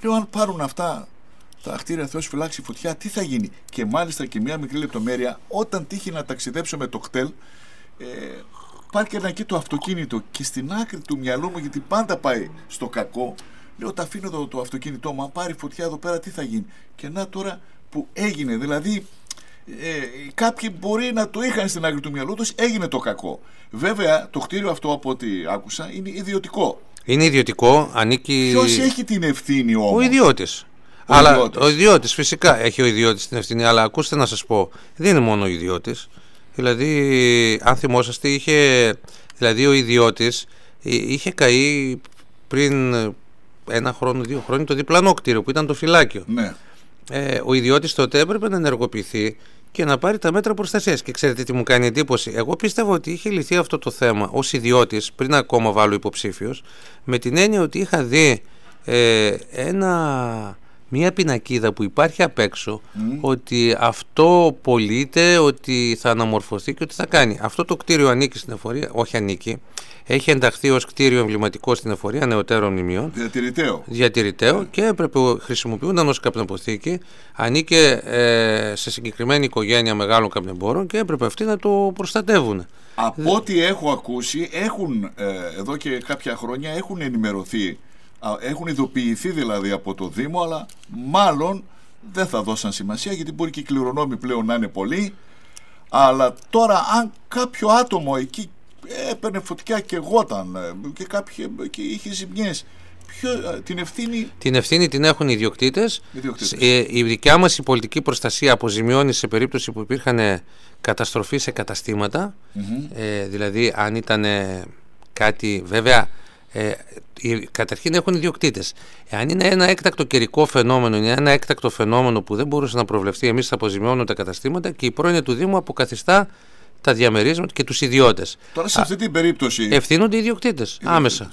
λέω αν πάρουν αυτά τα χτίρια Θεό φυλάξει φωτιά, τι θα γίνει. Και μάλιστα και μια μικρή λεπτομέρεια, όταν τύχει να ταξιδέψω με το κτέλ, ε, ένα εκεί το αυτοκίνητο και στην άκρη του μυαλού μου, γιατί πάντα πάει στο κακό, λέω: Τα αφήνω εδώ το αυτοκίνητό μου. Αν πάρει φωτιά εδώ πέρα, τι θα γίνει. Και να τώρα που έγινε, δηλαδή ε, κάποιοι μπορεί να το είχαν στην άκρη του μυαλού τους, έγινε το κακό. Βέβαια, το χτίριο αυτό από ό,τι άκουσα είναι ιδιωτικό. Είναι ιδιωτικό, ανήκει. Ποιος έχει την ευθύνη όμω. Ο ιδιώτης. Ο αλλά ο ιδιώτης, φυσικά έχει ο ιδιώτης την ευθύνη, αλλά ακούστε να σας πω, δεν είναι μόνο ο ιδιώτης. Δηλαδή, αν θυμόσαστε, είχε, δηλαδή ο ιδιώτης ε, είχε καεί πριν ένα χρόνο, δύο χρόνια το διπλανό κτίριο που ήταν το φυλάκιο. Ναι. Ε, ο ιδιώτης τότε έπρεπε να ενεργοποιηθεί και να πάρει τα μέτρα προστασίας. Και ξέρετε τι μου κάνει εντύπωση. Εγώ πιστεύω ότι είχε λυθεί αυτό το θέμα ως ιδιώτης, πριν ακόμα βάλω υποψήφιος, με την έννοια ότι είχα δει ε, ένα μια πινακίδα που υπάρχει απ' έξω ότι αυτό πωλείται, ότι θα αναμορφωθεί και ότι θα κάνει. Αυτό το κτίριο ανήκει στην εφορία, όχι ανήκει. Έχει ενταχθεί ως κτίριο εμβληματικό στην εφορία νεωτέρων μνημείων. Διατηρηταίο. Διατηρηταίο ναι. και έπρεπε χρησιμοποιούνταν ως καπνοποθήκη. Ανήκε ε, σε συγκεκριμένη οικογένεια μεγάλων καπνεμπόρων και έπρεπε αυτοί να το προστατεύουν. Από ό,τι έχω ακούσει, έχουν ε, εδώ και κάποια χρόνια έχουν ενημερωθεί έχουν ειδοποιηθεί δηλαδή από το Δήμο, αλλά μάλλον δεν θα δώσαν σημασία γιατί μπορεί και οι κληρονόμοι πλέον να είναι πολλοί. Αλλά τώρα, αν κάποιο άτομο εκεί έπαιρνε φωτιά και γόταν ε, και, κάποιοι, ε, και είχε ζημιές. Ε, την ευθύνη... Την ευθύνη την έχουν οι ιδιοκτήτες. η δικιά μας η πολιτική προστασία αποζημιώνει σε περίπτωση που υπήρχαν καταστροφή σε καταστήματα. δηλαδή αν ήταν κάτι βέβαια ε, καταρχήν έχουν ιδιοκτήτες. Αν είναι ένα έκτακτο καιρικό φαινόμενο, είναι ένα έκτακτο φαινόμενο που δεν μπορούσε να προβλεφθεί, εμείς θα αποζημιώνουμε τα καταστήματα και η πρόνοια του Δήμου αποκαθιστά τα διαμερίσματα και τους ιδιώτες. Τώρα σε αυτή την περίπτωση. Ευθύνονται οι ιδιοκτήτες άμεσα.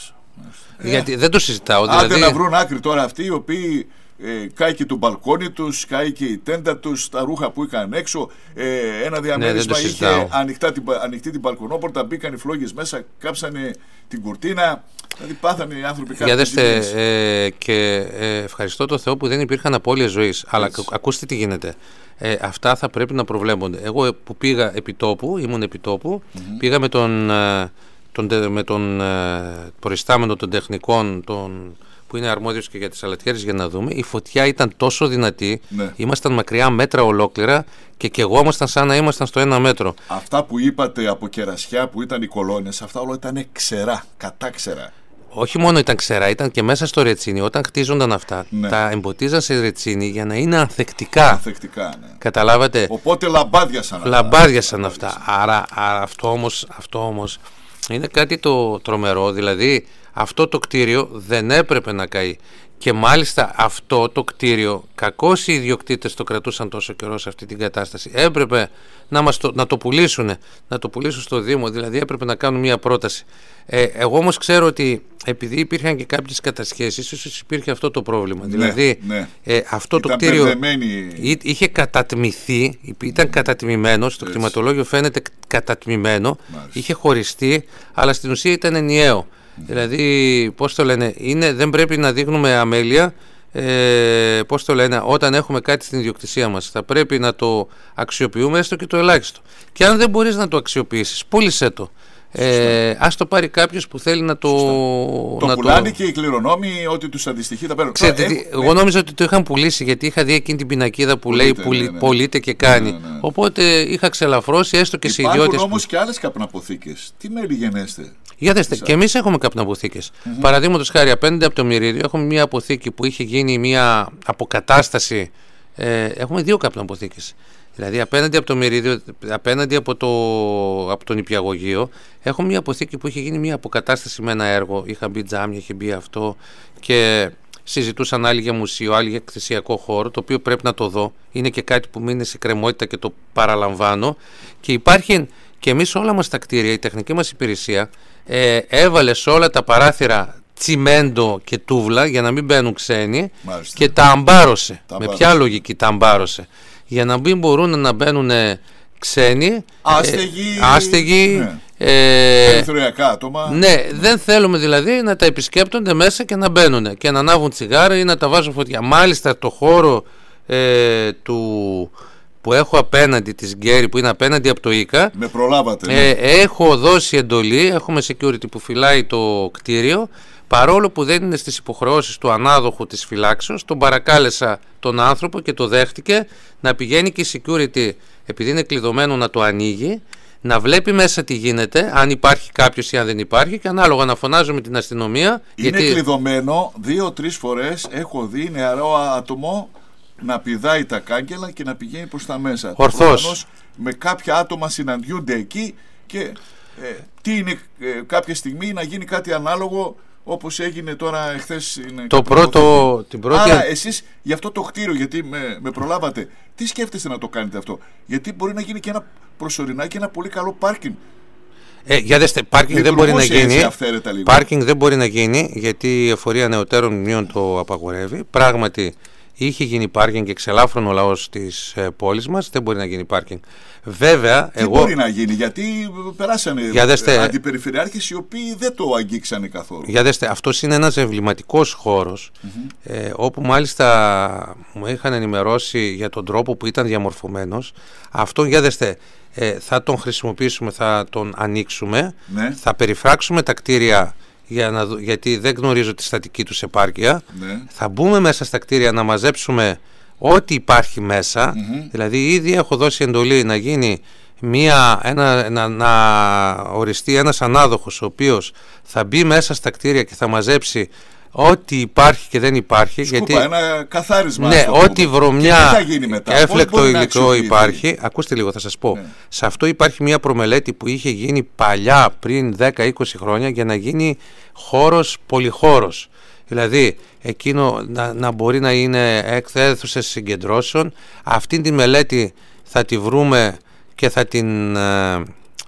Ε, Γιατί δεν το συζητάω. Δηλαδή... να βρουν άκρη τώρα αυτοί οι οποίοι ε, κάει και το μπαλκόνι τους, κάει και η τέντα τους, τα ρούχα που είχαν έξω. Ε, ένα ναι, διαμέρισμα είχε ανοιχτά, την, ανοιχτή την μπαλκονόπορτα, μπήκαν οι φλόγες μέσα, κάψανε την κουρτίνα. Δηλαδή πάθανε οι άνθρωποι κάτι. Για δέστε, ε, και ε, ευχαριστώ το Θεό που δεν υπήρχαν απώλειες ζωής. Αλλά ακούστε τι γίνεται. αυτά θα πρέπει να προβλέπονται. Εγώ που πήγα επί τόπου, ήμουν επί πήγα με τον, τον, με τον προϊστάμενο των τεχνικών, τον που είναι αρμόδιος και για τις αλατιέρες για να δούμε, η φωτιά ήταν τόσο δυνατή. Ναι. Ήμασταν μακριά μέτρα ολόκληρα και κι ήμασταν σαν να ήμασταν στο ένα μέτρο. Αυτά που είπατε από κερασιά που ήταν οι κολόνες, αυτά όλα ήταν ξερά, κατάξερα. Όχι μόνο ήταν ξερά, ήταν και μέσα στο ρετσίνι. Όταν χτίζονταν αυτά, ναι. τα εμποτίζαν σε ρετσίνι για να είναι ανθεκτικά. Ανθεκτικά, ναι. Καταλάβατε. Οπότε λαμπάδιασαν αυτά. Λαμπάδιασαν αυτά. Άρα, αυτό όμως. Είναι κάτι το τρομερό, δηλαδή αυτό το κτίριο δεν έπρεπε να καεί. Και μάλιστα αυτό το κτίριο, κακώς οι ιδιοκτήτες το κρατούσαν τόσο καιρό σε αυτή την κατάσταση. Έπρεπε να, μας το, να το πουλήσουν, να το πουλήσουν στο Δήμο, δηλαδή έπρεπε να κάνουν μια πρόταση. Ε, εγώ όμως ξέρω ότι επειδή υπήρχαν και κάποιες κατασχέσεις, ίσως υπήρχε αυτό το πρόβλημα. Ναι, δηλαδή ναι. Ε, αυτό το κτίριο περδεμένη... είχε κατατμηθεί, ήταν ναι. κατατμημένο, στο κτηματολόγιο φαίνεται κατατμημένο, είχε χωριστεί, αλλά στην ουσία ήταν ενιαίο. Δηλαδή, πώς το λένε, είναι, δεν πρέπει να δείχνουμε αμέλεια. Ε, πώς το λένε, όταν έχουμε κάτι στην ιδιοκτησία μας, θα πρέπει να το αξιοποιούμε έστω και το ελάχιστο. Και αν δεν μπορείς να το αξιοποιήσεις, πούλησε το. Ε, Ας το πάρει κάποιος που θέλει να το. Να το πουλάνε το... και οι κληρονόμοι ότι τους αντιστοιχεί τα παίρνουν. Ξέρετε, ε, εγώ ε, νόμιζα ότι το είχαν πουλήσει γιατί είχα δει εκείνη την πινακίδα που λέει πουλί, ναι, ναι, ναι. και κάνει. Ναι, Οπότε είχα ξελαφρώσει έστω και Υπάρχουν σε ιδιώτε. Υπάρχουν όμω και άλλες καπναποθήκες. Τι μέρη γενέστε. Για δέστε, και εμείς έχουμε καπναποθήκες. Mm-hmm. Παραδείγματος χάρη, απέναντι από το Μυρίδιο έχουμε μια αποθήκη που είχε γίνει μια αποκατάσταση. Ε, έχουμε δύο καπναποθήκες. Δηλαδή απέναντι από το μερίδιο, απέναντι από το, από τον νηπιαγωγείο, έχω μια αποθήκη που είχε γίνει μια αποκατάσταση με ένα έργο. Είχαν μπει τζάμια, είχε μπει αυτό και συζητούσαν άλλοι για μουσείο, άλλοι για εκθεσιακό χώρο, το οποίο πρέπει να το δω. Είναι και κάτι που μείνει σε κρεμότητα και το παραλαμβάνω. Και υπάρχει και εμείς όλα μας τα κτίρια, η τεχνική μας υπηρεσία ε, έβαλε σε όλα τα παράθυρα τσιμέντο και τούβλα για να μην μπαίνουν ξένοι και τα αμπάρωσε. Τα Με ποια λογική τα αμπάρωσε για να μην μπορούν να μπαίνουν ε, ξένοι, άστεγοι, ε, άστεγοι ναι. Ε, άτομα. Ναι, δεν θέλουμε δηλαδή να τα επισκέπτονται μέσα και να μπαίνουν και να ανάβουν τσιγάρα ή να τα βάζουν φωτιά. Μάλιστα το χώρο ε, του, που έχω απέναντι της Γκέρι που είναι απέναντι από το ΙΚΑ. Με προλάβατε. Ε, ναι. έχω δώσει εντολή, έχουμε security που φυλάει το κτίριο Παρόλο που δεν είναι στις υποχρεώσεις του ανάδοχου της φυλάξεως, τον παρακάλεσα τον άνθρωπο και το δέχτηκε να πηγαίνει και η security, επειδή είναι κλειδωμένο να το ανοίγει, να βλέπει μέσα τι γίνεται, αν υπάρχει κάποιος ή αν δεν υπάρχει, και ανάλογα να φωνάζω με την αστυνομία. Είναι γιατί... κλειδωμένο. Δύο-τρει φορές έχω δει νεαρό άτομο να πηδάει τα κάγκελα και να πηγαίνει προς τα μέσα. Ορθώς. Με κάποια άτομα συναντιούνται εκεί και ε, τι είναι ε, κάποια στιγμή να γίνει κάτι ανάλογο Όπως έγινε τώρα εχθές. Το πρώτο. Την πρώτη... Άρα, εσείς για αυτό το κτίριο, γιατί με, με προλάβατε, τι σκέφτεστε να το κάνετε αυτό. Γιατί μπορεί να γίνει και ένα προσωρινά και ένα πολύ καλό πάρκινγκ. Ε, για δέστε, πάρκινγκ δεν μπορεί να γίνει. Πάρκινγκ δεν μπορεί να γίνει γιατί η εφορία νεωτέρων μνημείων το απαγορεύει. Πράγματι, είχε γίνει πάρκινγκ και ξελάφρωνε ο λαός της ε, πόλης μας. Δεν μπορεί να γίνει πάρκινγκ. Βέβαια, Τι εγώ. μπορεί να γίνει, γιατί περάσανε για δεστε... αντιπεριφερειάρχες οι οποίοι δεν το αγγίξανε καθόλου. Για δέστε, αυτός είναι ένας εμβληματικός ε, όπου μάλιστα μου είχαν ενημερώσει για τον τρόπο που ήταν διαμορφωμένος. Αυτό, για δέστε, ε, θα τον χρησιμοποιήσουμε, θα τον ανοίξουμε, ναι. θα περιφράξουμε τα κτίρια για γιατί δεν γνωρίζω τη στατική τους επάρκεια. Ναι. Θα μπούμε μέσα στα κτίρια να μαζέψουμε ό,τι υπάρχει Δηλαδή ήδη έχω δώσει εντολή να γίνει μία, ένα, να, να οριστεί ένας ανάδοχος ο οποίος θα μπει μέσα στα κτίρια και θα μαζέψει Ό,τι υπάρχει και δεν υπάρχει. γιατί... ένα καθάρισμα. Ναι, ό,τι βρωμιά και έφλεκτο υλικό υπάρχει. Ακούστε λίγο, θα σας πω. Ναι. Σε αυτό υπάρχει μια προμελέτη που είχε γίνει παλιά, πριν 10-20 χρόνια, για να γίνει χώρος πολυχώρος. Δηλαδή, εκείνο να, μπορεί να είναι έκθεση συγκεντρώσεων. Αυτή τη μελέτη θα τη βρούμε και θα την ε,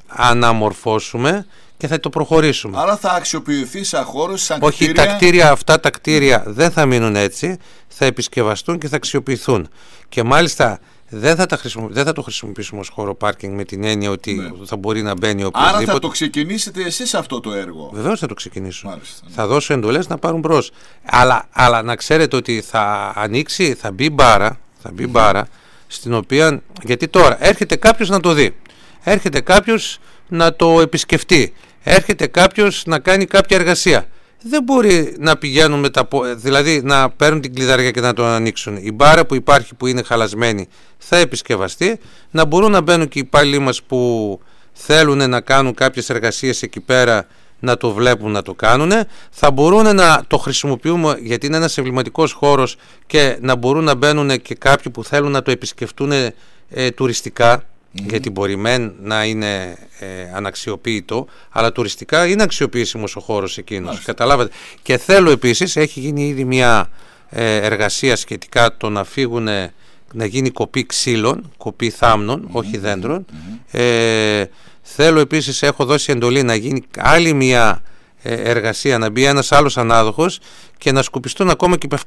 αναμορφώσουμε και θα το προχωρήσουμε. Άρα θα αξιοποιηθεί σαν χώρο, σαν κτίριο. Όχι, τα κτίρια αυτά τα κτίρια δεν θα μείνουν έτσι, θα επισκευαστούν και θα αξιοποιηθούν. Και μάλιστα δεν θα, τα χρησιμο... δεν θα το χρησιμοποιήσουμε ως χώρο πάρκινγκ με την έννοια ότι ναι. θα μπορεί να μπαίνει οποιοδήποτε. Άρα θα το ξεκινήσετε εσείς αυτό το έργο. Βεβαίως θα το ξεκινήσουμε. Ναι. Θα δώσω εντολές να πάρουν μπρος. Αλλά, αλλά να ξέρετε ότι θα ανοίξει, θα μπει μπάρα, θα μπει μπάρα στην οποία, γιατί τώρα έρχεται κάποιος να το δει. Έρχεται κάποιος να το επισκεφτεί έρχεται κάποιος να κάνει κάποια εργασία. Δεν μπορεί να πηγαίνουν με τα δηλαδή να παίρνουν την κλειδαριά και να τον ανοίξουν. Η μπάρα που υπάρχει που είναι χαλασμένη θα επισκευαστεί, να μπορούν να μπαίνουν και οι υπάλληλοι μας που θέλουν να κάνουν κάποιες εργασίες εκεί πέρα να το βλέπουν να το κάνουν, θα μπορούν να το χρησιμοποιούμε γιατί είναι ένας εμβληματικός χώρος και να μπορούν να μπαίνουν και κάποιοι που θέλουν να το επισκεφτούν ε, τουριστικά γιατί μπορεί μεν να είναι ε, αναξιοποιητό, αλλά τουριστικά είναι αξιοποιήσιμος ο χώρος εκείνος. Καταλάβατε. Και θέλω επίσης, έχει γίνει ήδη μια ε, εργασία σχετικά το να φύγουν να γίνει κοπή ξύλων, κοπή mm-hmm. όχι ε, θέλω επίσης, έχω δώσει εντολή να γίνει άλλη μια εργασία, να μπει ένας άλλος ανάδοχος και να σκουπιστούν ακόμα και οι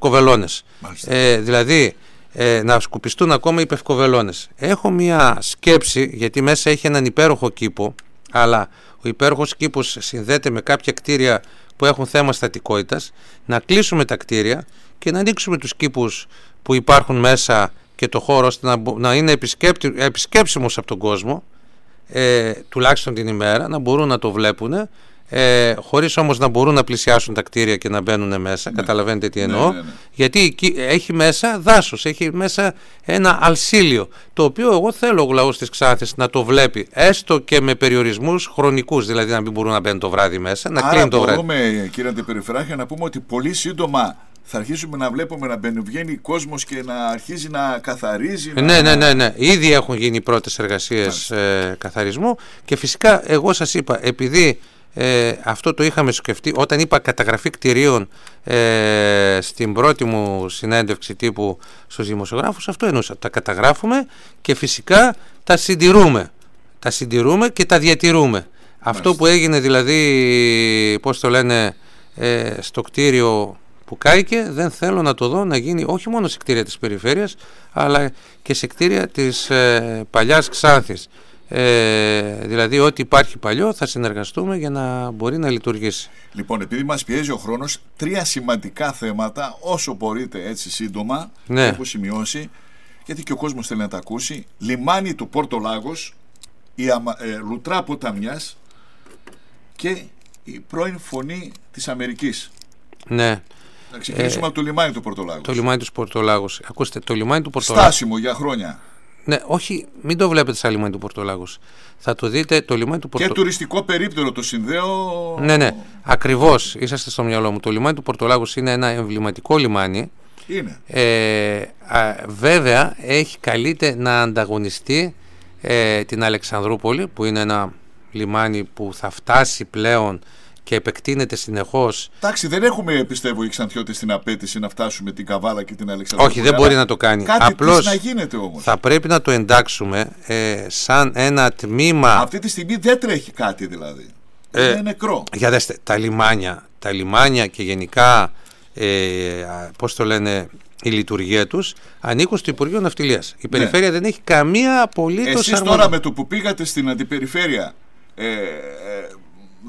Ε, δηλαδή, ε, να σκουπιστούν ακόμα οι πευκοβελώνες. Έχω μια σκέψη, γιατί μέσα έχει έναν υπέροχο κήπο, αλλά ο υπέροχος κήπος συνδέεται με κάποια κτίρια που έχουν θέμα στατικότητας, να κλείσουμε τα κτίρια και να ανοίξουμε τους κήπους που υπάρχουν μέσα και το χώρο ώστε να, να είναι επισκέψιμος από τον κόσμο, ε, τουλάχιστον την ημέρα, να μπορούν να το βλέπουν ε, χωρίς όμως να μπορούν να πλησιάσουν τα κτίρια και να μπαίνουν μέσα, ναι. καταλαβαίνετε τι ναι, εννοώ, ναι, ναι. γιατί εκεί έχει μέσα δάσος, έχει μέσα ένα αλσίλιο, το οποίο εγώ θέλω ο λαός της Ξάθης να το βλέπει, έστω και με περιορισμούς χρονικούς, δηλαδή να μην μπορούν να μπαίνουν το βράδυ μέσα, να κλείνουν το βράδυ. Άρα μπορούμε κύριε Αντιπεριφράχη να πούμε ότι πολύ σύντομα θα αρχίσουμε να βλέπουμε να μπαίνει, βγαίνει κόσμος και να αρχίζει να καθαρίζει. Ναι, ναι, ναι, ναι. Ήδη έχουν γίνει πρώτες ε, καθαρισμού και φυσικά εγώ σας είπα, επειδή ε, αυτό το είχαμε σκεφτεί όταν είπα καταγραφή κτηρίων ε, στην πρώτη μου συνέντευξη τύπου στους δημοσιογράφους αυτό εννοούσα τα καταγράφουμε και φυσικά τα συντηρούμε τα συντηρούμε και τα διατηρούμε αυτό που έγινε δηλαδή πώς το λένε ε, στο κτίριο που κάηκε δεν θέλω να το δω να γίνει όχι μόνο σε κτίρια της περιφέρειας αλλά και σε κτίρια της παλιάς Ξάνθης ε, δηλαδή, ό,τι υπάρχει παλιό θα συνεργαστούμε για να μπορεί να λειτουργήσει. Λοιπόν, επειδή μας πιέζει ο χρόνος, τρία σημαντικά θέματα, όσο μπορείτε έτσι σύντομα, ναι. έχω σημειώσει, γιατί και ο κόσμος θέλει να τα ακούσει. Λιμάνι του Πόρτο Λάγος, η αμα, ε, Λουτρά Ποταμιά και η πρώην φωνή της Αμερικής. Ναι. Να ξεκινήσουμε ε, από το λιμάνι του Πορτολάγου. Το λιμάνι του Πορτολάγου. Ακούστε, το λιμάνι του Πορτολάγου. Στάσιμο για χρόνια. Ναι, όχι, μην το βλέπετε σαν λιμάνι του Πορτολάγου. Θα το δείτε το λιμάνι του Πορτολάγου. Και τουριστικό περίπτερο το συνδέω. Ναι, ναι. Ακριβώς είσαστε στο μυαλό μου. Το λιμάνι του Πορτολάγου είναι ένα εμβληματικό λιμάνι. Είναι. Ε, βέβαια, έχει καλείται να ανταγωνιστεί ε, την Αλεξανδρούπολη, που είναι ένα λιμάνι που θα φτάσει πλέον και επεκτείνεται συνεχώς. Εντάξει, δεν έχουμε, πιστεύω, οι Ξανθιώτε την απέτηση να φτάσουμε την Καβάλα και την Αλεξανδρούπολη. Όχι, δεν μπορεί να το κάνει. Κάτι Απλώς να γίνεται όμως. Θα πρέπει να το εντάξουμε ε, σαν ένα τμήμα. Αυτή τη στιγμή δεν τρέχει κάτι δηλαδή. Ε, είναι νεκρό. Για δέστε, τα λιμάνια, τα λιμάνια και γενικά ε, πώς το λένε, η λειτουργία τους ανήκουν στο Υπουργείο Ναυτιλίας. Η ναι. περιφέρεια δεν έχει καμία απολύτως. Εσείς τώρα με το που πήγατε στην αντιπεριφέρεια ε, ε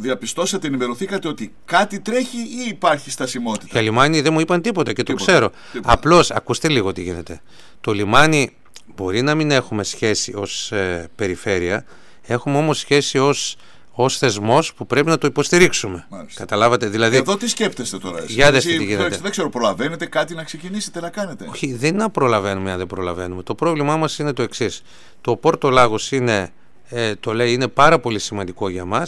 διαπιστώσατε, ενημερωθήκατε ότι κάτι τρέχει ή υπάρχει στασιμότητα. Για λιμάνι δεν μου είπαν τίποτα και το ξέρω. Απλώς ακούστε λίγο τι γίνεται. Το λιμάνι μπορεί να μην έχουμε σχέση ως ε, περιφέρεια, έχουμε όμως σχέση ως ως θεσμός που πρέπει να το υποστηρίξουμε. Καταλάβατε. Δηλαδή... Εδώ τι σκέπτεστε τώρα. Εσείς. Για τι γίνεται. Δεν ξέρω, προλαβαίνετε κάτι να ξεκινήσετε να κάνετε. Όχι, δεν είναι να προλαβαίνουμε αν δεν προλαβαίνουμε. Το πρόβλημά μας είναι το εξής. Το Πόρτο Λάγος είναι, ε, λέει, είναι πάρα πολύ σημαντικό για μας.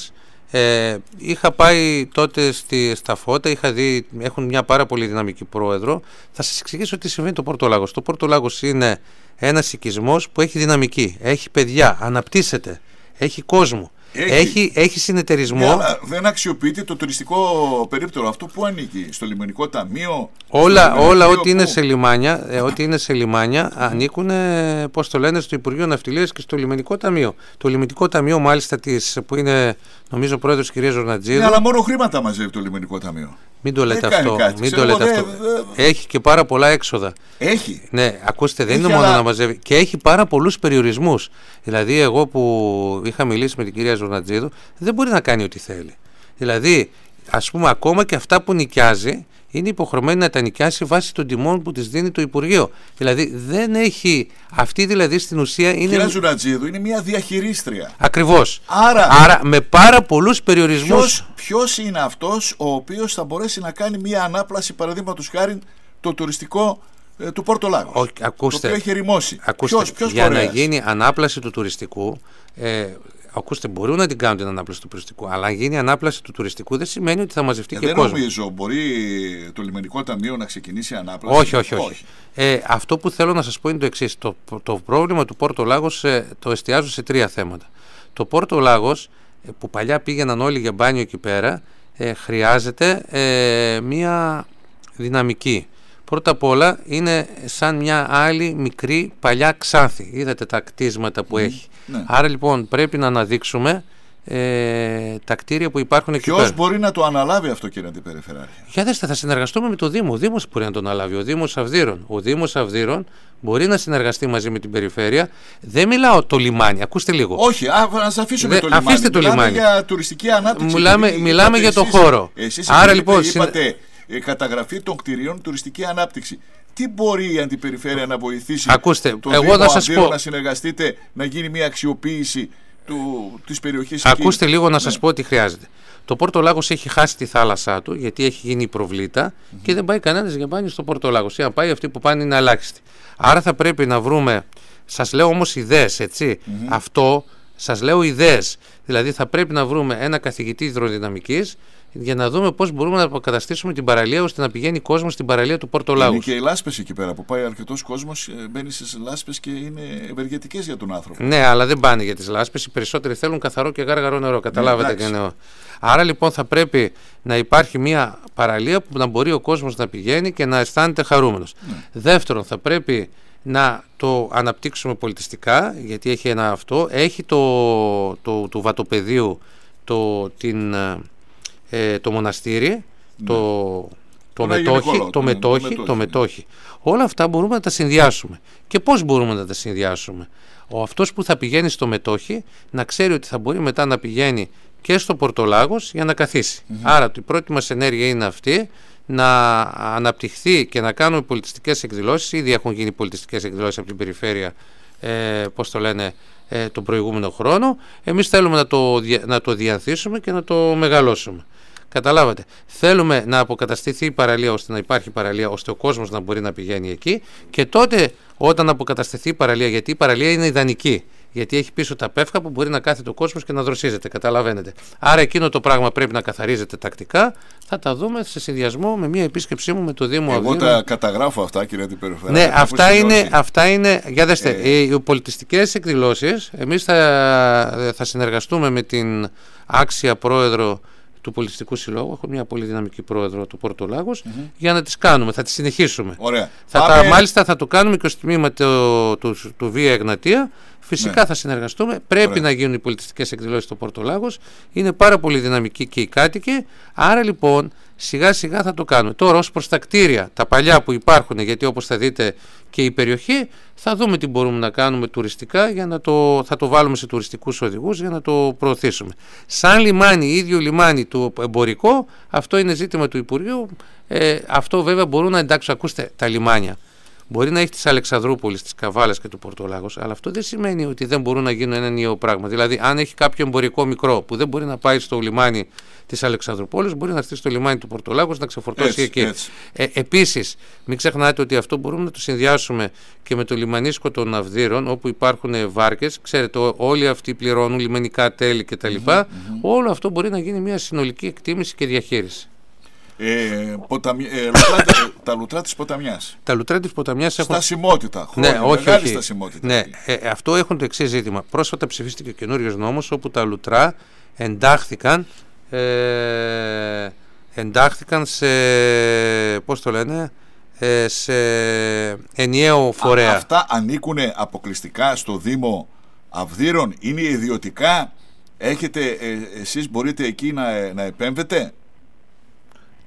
Ε, είχα πάει τότε στη, στα Φώτα, είχα δει, έχουν μια πάρα πολύ δυναμική πρόεδρο. Θα σας εξηγήσω τι συμβαίνει το Πόρτο Το Πόρτο είναι ένας οικισμός που έχει δυναμική, έχει παιδιά, αναπτύσσεται, έχει κόσμο. Έχει, έχει, έχει συνεταιρισμό. Ναι, αλλά δεν αξιοποιείται το τουριστικό περίπτερο. Αυτό που ανήκει, στο λιμενικό ταμείο. Όλα, όλα ε, ό,τι, είναι σε λιμάνια, ε, είναι σε λιμάνια ανήκουν, πώς το λένε, στο Υπουργείο Ναυτιλίας και στο λιμενικό ταμείο. Το λιμενικό ταμείο, μάλιστα, της, που είναι νομίζω πρόεδρος κυρία Ζορνατζή Ναι, αλλά μόνο χρήματα μαζεύει το λιμενικό ταμείο. Μην το λέτε αυτό. Κάτι, μην το λέτε δε, αυτό. Δε, δε, έχει και πάρα πολλά έξοδα. Έχει. Ναι, ακούστε, δεν έχει, είναι μόνο να μαζεύει. Και έχει πάρα πολλούς περιορισμούς. Δηλαδή, εγώ που είχα μιλήσει με την κυρία νοικιάζει δεν μπορεί να κάνει ό,τι θέλει. Δηλαδή, ας πούμε, ακόμα και αυτά που νοικιάζει είναι υποχρεωμένη να τα νοικιάσει βάσει των τιμών που της δίνει το Υπουργείο. Δηλαδή δεν έχει. Αυτή δηλαδή στην ουσία είναι. Κυρία είναι μια διαχειρίστρια. Ακριβώς. Άρα... με πάρα πολλούς περιορισμούς. Ποιος είναι αυτός ο οποίος θα μπορέσει να κάνει μια ανάπλαση, παραδείγματος χάρη, το τουριστικό ε, του Πόρτο Λάγος. Το οποίο έχει ρημώσει. Ακούστε. για να γίνει ανάπλαση του τουριστικού, ε, Ακούστε, μπορούν να την κάνουν την ανάπλαση του τουριστικού, αλλά αν γίνει η ανάπλαση του τουριστικού δεν σημαίνει ότι θα μαζευτεί ε, και δεν κόσμο. Δεν νομίζω. Μπορεί το λιμενικό ταμείο να ξεκινήσει ανάπλαση. Όχι, όχι, όχι. Ε, αυτό που θέλω να σας πω είναι το εξής. Το, το πρόβλημα του Πόρτο Λάγος ε, το εστιάζω σε τρία θέματα. Το Πόρτο Λάγος, ε, που παλιά πήγαιναν όλοι για μπάνιο εκεί πέρα, ε, χρειάζεται ε, μία δυναμική. Πρώτα απ' όλα είναι σαν μια άλλη μικρή παλιά ξάνθη. Είδατε τα κτίσματα που έχει. Ναι. Άρα λοιπόν πρέπει να αναδείξουμε ε, τα κτίρια που υπάρχουν εκεί πέρα. Ποιο μπορεί να το αναλάβει αυτό, κύριε Αντιπεριφεράρχη. Για δέστε, θα συνεργαστούμε με το Δήμο. Ο Δήμος μπορεί να το αναλάβει. Ο Δήμος Αυδείρων. Ο Δήμος Αυδείρων μπορεί να συνεργαστεί μαζί με την περιφέρεια. Δεν μιλάω το λιμάνι, ακούστε λίγο. Όχι, α, αφήσουμε το λιμάνι. Αφήστε το μιλάμε για τουριστική ανάπτυξη. Μιλάμε, για το χώρο. Εσείς Άρα λοιπόν. Είπατε, ε, καταγραφή των κτηρίων, τουριστική ανάπτυξη. Τι μπορεί η Αντιπεριφέρεια να βοηθήσει Ακούστε, το εγώ να σας πω... να συνεργαστείτε, να γίνει μια αξιοποίηση του, της περιοχής Ακούστε λίγο να ναι. σας πω τι χρειάζεται. Το Πόρτο Λάγος έχει χάσει τη θάλασσά του γιατί έχει γίνει προβλήτα και δεν πάει κανένας για πάνει στο Πόρτο Λάγος. Ή αν πάει αυτή που πάνε είναι αλλάξιστη. Άρα θα πρέπει να βρούμε, σας λέω όμως ιδέες έτσι, αυτό Σας λέω ιδέες. Δηλαδή, θα πρέπει να βρούμε ένα καθηγητή υδροδυναμικής για να δούμε πώς μπορούμε να αποκαταστήσουμε την παραλία ώστε να πηγαίνει κόσμος στην παραλία του Λάου. Είναι και οι λάσπες εκεί πέρα που πάει αρκετός κόσμος, ε, μπαίνει στις λάσπες και είναι ευεργετικές για τον άνθρωπο. Ναι, αλλά δεν πάνε για τις λάσπες. Οι περισσότεροι θέλουν καθαρό και γάργαρο νερό. Ναι, Καταλάβατε και Άρα λοιπόν θα πρέπει να υπάρχει μια παραλία που να μπορεί ο κόσμος να πηγαίνει και να αισθάνεται χαρούμενος. Ναι. Δεύτερον, θα πρέπει να το αναπτύξουμε πολιτιστικά, γιατί έχει ένα αυτό, έχει το, το, του βατοπεδίου το, την, ε, το μοναστήρι, ναι. ναι, το, το, μετόχι, το, μετόχι, το μετόχι. Όλα αυτά μπορούμε να τα συνδυάσουμε. Και πώς μπορούμε να τα συνδυάσουμε. Ο αυτός που θα πηγαίνει στο μετόχι να ξέρει ότι θα μπορεί μετά να πηγαίνει και στο Πορτολάγος για να καθίσει. Άρα η πρώτη μας ενέργεια είναι αυτή να αναπτυχθεί και να κάνουμε πολιτιστικές εκδηλώσεις, Ήδη έχουν γίνει πολιτιστικές εκδηλώσεις από την περιφέρεια, ε, πώς το λένε, ε, τον προηγούμενο χρόνο. Εμείς θέλουμε να το, να το και να το μεγαλώσουμε. Καταλάβατε. Θέλουμε να αποκαταστηθεί η παραλία ώστε να υπάρχει παραλία, ώστε ο κόσμος να μπορεί να πηγαίνει εκεί. Και τότε, όταν αποκαταστηθεί η παραλία, γιατί η παραλία είναι ιδανική γιατί έχει πίσω τα πεύχα που μπορεί να κάθεται ο κόσμος και να δροσίζεται. Καταλαβαίνετε. Άρα εκείνο το πράγμα πρέπει να καθαρίζεται τακτικά. Θα τα δούμε σε συνδυασμό με μια επίσκεψή μου με το Δήμο Αβδίου. Εγώ τα καταγράφω αυτά, κύριε Αντιπεριφερά. Ναι, αυτά είναι, αυτά είναι. Για δέστε, ε. οι πολιτιστικές εκδηλώσεις. Εμείς θα, θα συνεργαστούμε με την άξια πρόεδρο του Πολιτιστικού Συλλόγου. Έχω μια πολύ δυναμική πρόεδρο του Πορτολάγου. Για να τις κάνουμε, θα τις συνεχίσουμε. Ωραία. Θα μάλιστα θα το κάνουμε και ως τμήμα του, του, Βία Εγνατία Φυσικά ναι. θα συνεργαστούμε. Πρέπει να γίνουν οι πολιτιστικές εκδηλώσεις στο Πορτολάγο. Είναι πάρα πολύ δυναμική και οι κάτοικοι. Άρα λοιπόν σιγά σιγά θα το κάνουμε. Τώρα ως προς τα κτίρια, τα παλιά που υπάρχουν, γιατί όπως θα δείτε και η περιοχή, θα δούμε τι μπορούμε να κάνουμε τουριστικά για να το, θα το βάλουμε σε τουριστικούς οδηγούς για να το προωθήσουμε. Σαν λιμάνι, ίδιο λιμάνι του εμπορικό, αυτό είναι ζήτημα του Υπουργείου. Ε, αυτό βέβαια μπορούν να εντάξουν. Ακούστε τα λιμάνια. Μπορεί να έχει τη Αλεξανδρούπολη, τη Καβάλα και του Πορτολάγος, αλλά αυτό δεν σημαίνει ότι δεν μπορούν να γίνουν ένα νέο πράγμα. Δηλαδή, αν έχει κάποιο εμπορικό μικρό που δεν μπορεί να πάει στο λιμάνι της Αλεξανδρούπολης, μπορεί να έρθει στο λιμάνι του Πορτολάγος να ξεφορτώσει εκεί. Ε, Επίσης, μην ξεχνάτε ότι αυτό μπορούμε να το συνδυάσουμε και με το λιμανίσκο των Ναυδείρων, όπου υπάρχουν βάρκες. Ξέρετε, όλοι αυτοί πληρώνουν λιμενικά τέλη κτλ. Mm-hmm, ολο αυτό μπορεί να γίνει μια συνολική εκτίμηση και διαχείριση. Ε, ε, τα λουτρά της ποταμιάς. Τα λουτρά της έχουν. Στασιμότητα. Ναι, χρόνια, όχι, μεγάλη στασιμότητα. Ναι, ε, αυτό έχουν το εξής ζήτημα. Πρόσφατα ψηφίστηκε ο καινούριος νόμος όπου τα λουτρά εντάχθηκαν. Ε, εντάχθηκαν σε. πως το λένε. σε ενιαίο φορέα. αυτά ανήκουν αποκλειστικά στο Δήμο Αυδείρων. Είναι ιδιωτικά. Έχετε, ε, εσείς μπορείτε εκεί να, να επέμβετε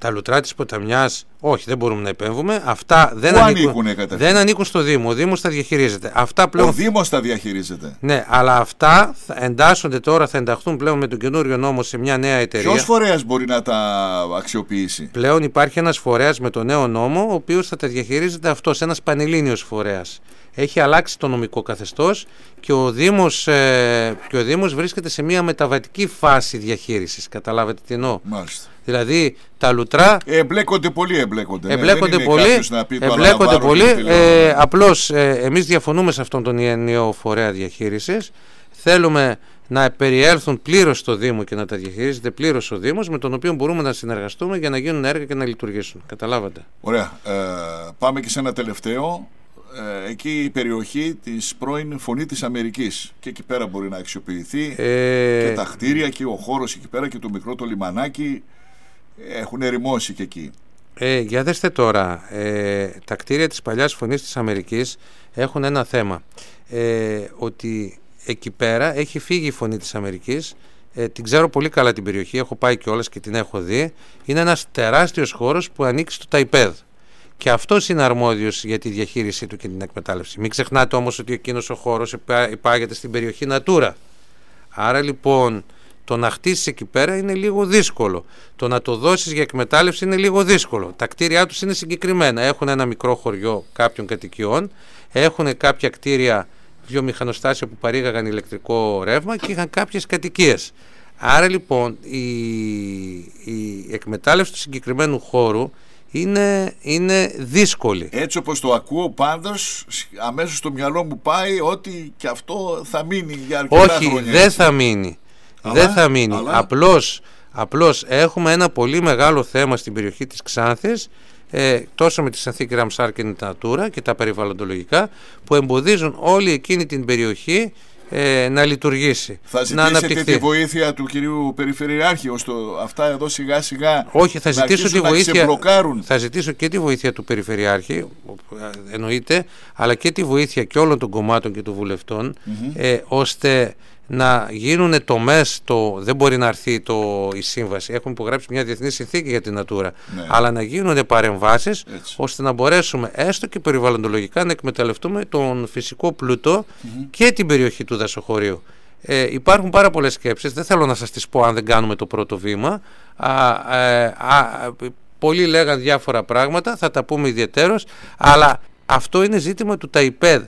τα λουτρά της ποταμιάς, όχι, δεν μπορούμε να επέμβουμε. Αυτά δεν ανήκουν, δεν ανήκουν στο Δήμο. Ο Δήμος τα διαχειρίζεται. Αυτά πλέον... Ο Δήμος τα διαχειρίζεται. Ναι, αλλά αυτά θα εντάσσονται τώρα, θα ενταχθούν πλέον με τον καινούριο νόμο σε μια νέα εταιρεία. Ποιος φορέας μπορεί να τα αξιοποιήσει. Πλέον υπάρχει ένας φορέας με τον νέο νόμο, ο οποίος θα τα διαχειρίζεται αυτός, ένας πανελλήνιος φορέας έχει αλλάξει το νομικό καθεστώς και ο Δήμος, ε, ο Δήμος βρίσκεται σε μια μεταβατική φάση διαχείρισης. Καταλάβετε τι εννοώ. Μάλιστα. Δηλαδή τα λουτρά. Εμπλέκονται πολύ, εμπλέκονται. Ναι. Εμπλέκονται πολύ. Να πει πολύ. Ε, Απλώς ε, εμείς διαφωνούμε σε αυτόν τον ενιαίο φορέα διαχείρισης Θέλουμε να περιέλθουν πλήρως στο Δήμο και να τα διαχειρίζεται πλήρως ο Δήμος με τον οποίο μπορούμε να συνεργαστούμε για να γίνουν έργα και να λειτουργήσουν. Καταλάβατε. Ωραία. Ε, πάμε και σε ένα τελευταίο ε, εκεί η περιοχή της πρώην φωνή της Αμερικής και εκεί πέρα μπορεί να αξιοποιηθεί ε... και τα χτίρια και ο χώρος εκεί πέρα και το μικρό το λιμανάκι έχουν ερημώσει και εκεί. Ε, για δέστε τώρα, ε, τα κτίρια της παλιάς φωνής της Αμερικής έχουν ένα θέμα, ε, ότι εκεί πέρα έχει φύγει η φωνή της Αμερικής, ε, την ξέρω πολύ καλά την περιοχή, έχω πάει κιόλας και την έχω δει, είναι ένας τεράστιος χώρος που ανήκει στο Ταϊπέδ και αυτός είναι αρμόδιος για τη διαχείρισή του και την εκμετάλλευση. Μην ξεχνάτε όμως ότι εκείνος ο χώρος υπάγεται στην περιοχή Natura. Άρα λοιπόν το να χτίσεις εκεί πέρα είναι λίγο δύσκολο. Το να το δώσεις για εκμετάλλευση είναι λίγο δύσκολο. Τα κτίρια τους είναι συγκεκριμένα. Έχουν ένα μικρό χωριό κάποιων κατοικιών, έχουν κάποια κτίρια δύο μηχανοστάσια που παρήγαγαν ηλεκτρικό ρεύμα και είχαν κάποιες κατοικίες. Άρα λοιπόν η, η εκμετάλλευση του συγκεκριμένου χώρου είναι, είναι δύσκολη. Έτσι όπως το ακούω πάντως, αμέσως στο μυαλό μου πάει ότι και αυτό θα μείνει για αρκετά Όχι, χρόνια. Όχι, δεν θα μείνει. δεν θα μείνει. Απλώς, απλώς έχουμε ένα πολύ μεγάλο θέμα στην περιοχή της Ξάνθης, ε, τόσο με τη συνθήκη Ραμσάρ και την και τα περιβαλλοντολογικά, που εμποδίζουν όλη εκείνη την περιοχή ε, να λειτουργήσει. Θα ζητήσετε να τη βοήθεια του κυρίου Περιφερειάρχη ώστε αυτά εδώ σιγά σιγά Όχι, θα ζητήσω τη βοήθεια, Θα ζητήσω και τη βοήθεια του Περιφερειάρχη, εννοείται, αλλά και τη βοήθεια και όλων των κομμάτων και των βουλευτών, ε, ώστε να γίνουν τομές. Το, δεν μπορεί να έρθει το, η σύμβαση. Έχουμε υπογράψει μια διεθνή συνθήκη για την Natura. Ναι. Αλλά να γίνουν παρεμβάσει ώστε να μπορέσουμε έστω και περιβαλλοντολογικά να εκμεταλλευτούμε τον φυσικό και την περιοχή του δασοχωρίου. Ε, υπάρχουν πάρα πολλές σκέψεις. Δεν θέλω να σας τις πω αν δεν κάνουμε το πρώτο βήμα. Α, ε, α, πολλοί λέγαν διάφορα πράγματα, θα τα πούμε ιδιαίτερω, αλλά αυτό είναι ζήτημα του ΤΑΙΠΕΔ.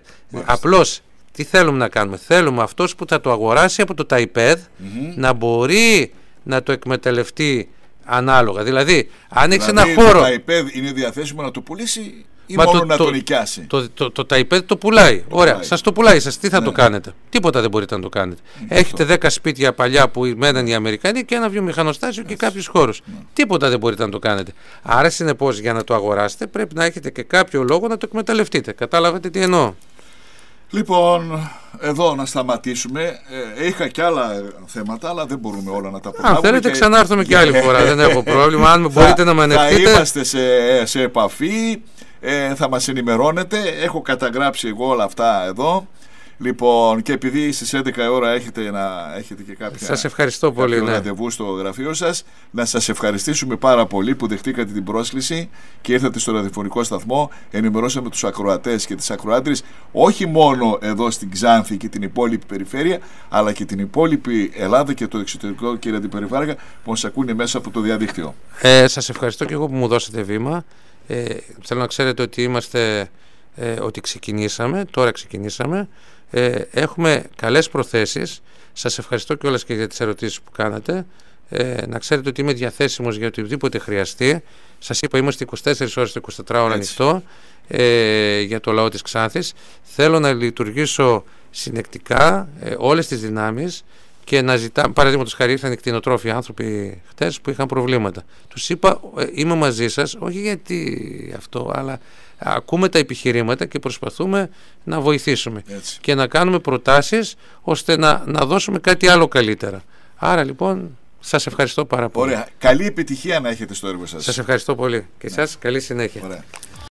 Απλώς τι θέλουμε να κάνουμε. Θέλουμε αυτός που θα το αγοράσει από το ΤΑΙΠΕΔ mm-hmm. να μπορεί να το εκμεταλλευτεί ανάλογα. Δηλαδή, αν έχεις ένα δηλαδή, χώρο. Το ΤΑΙΠΕΔ είναι διαθέσιμο να το πουλήσει ή μόνο το, να το, νοικιάσει. Το, το, το, πουλάει. Ωραία. Σας το πουλάει. Σας τι θα το ναι. κάνετε. Τίποτα δεν μπορείτε να το κάνετε. Έχετε 10 σπίτια παλιά που μέναν οι Αμερικανοί και ένα βιομηχανοστάσιο και κάποιους χώρους. Ναι. Τίποτα δεν μπορείτε να το κάνετε. Άρα, συνεπώς, για να το αγοράσετε πρέπει να έχετε και κάποιο λόγο να το εκμεταλλευτείτε. Κατάλαβατε τι εννοώ. Λοιπόν, εδώ να σταματήσουμε. Ε, είχα και άλλα ε, θέματα, αλλά δεν μπορούμε όλα να τα προλάβουμε. Αν θέλετε, και... ξανάρθουμε και άλλη φορά. δεν έχω [LAUGHS] πρόβλημα. Αν μπορείτε να με ανεχτείτε. Θα είμαστε σε, σε επαφή. Ε, θα μας ενημερώνετε. Έχω καταγράψει εγώ όλα αυτά εδώ. Λοιπόν, και επειδή στις 11 ώρα έχετε, να, έχετε και κάποια. Σας ευχαριστώ πολύ. ναι. ραντεβού στο γραφείο σας. Να σας ευχαριστήσουμε πάρα πολύ που δεχτήκατε την πρόσκληση και ήρθατε στο ραδιοφωνικό σταθμό. Ενημερώσαμε τους ακροατές και τις ακροάτρε, όχι μόνο εδώ στην Ξάνθη και την υπόλοιπη περιφέρεια, αλλά και την υπόλοιπη Ελλάδα και το εξωτερικό, κύριε Αντιπεριφάρακα, που μας ακούνε μέσα από το διαδίκτυο. Ε, σας ευχαριστώ και εγώ που μου δώσατε βήμα. Ε, θέλω να ξέρετε ότι είμαστε. Ε, ότι ξεκινήσαμε, τώρα ξεκινήσαμε ε, έχουμε καλές προθέσεις. Σας ευχαριστώ και όλες και για τις ερωτήσεις που κάνατε. Ε, να ξέρετε ότι είμαι διαθέσιμος για οτιδήποτε χρειαστεί. Σας είπα είμαστε 24 ώρες 24 ώρα ανοιχτό ε, για το λαό της Ξάνθης. Θέλω να λειτουργήσω συνεκτικά ε, όλες τις δυνάμεις και να ζητάμε. Παραδείγματος χάρη, ήρθαν κτηνοτρόφοι άνθρωποι χτες που είχαν προβλήματα. Τους είπα, «Ε, είμαι μαζί σας, όχι γιατί αυτό, αλλά ακούμε τα επιχειρήματα και προσπαθούμε να βοηθήσουμε και να κάνουμε προτάσεις ώστε να, να δώσουμε κάτι άλλο καλύτερα. Άρα λοιπόν, σας ευχαριστώ πάρα πολύ. Ωραία. Καλή επιτυχία να έχετε στο έργο σας. Σας ευχαριστώ πολύ. Και εσά, ναι. καλή συνέχεια.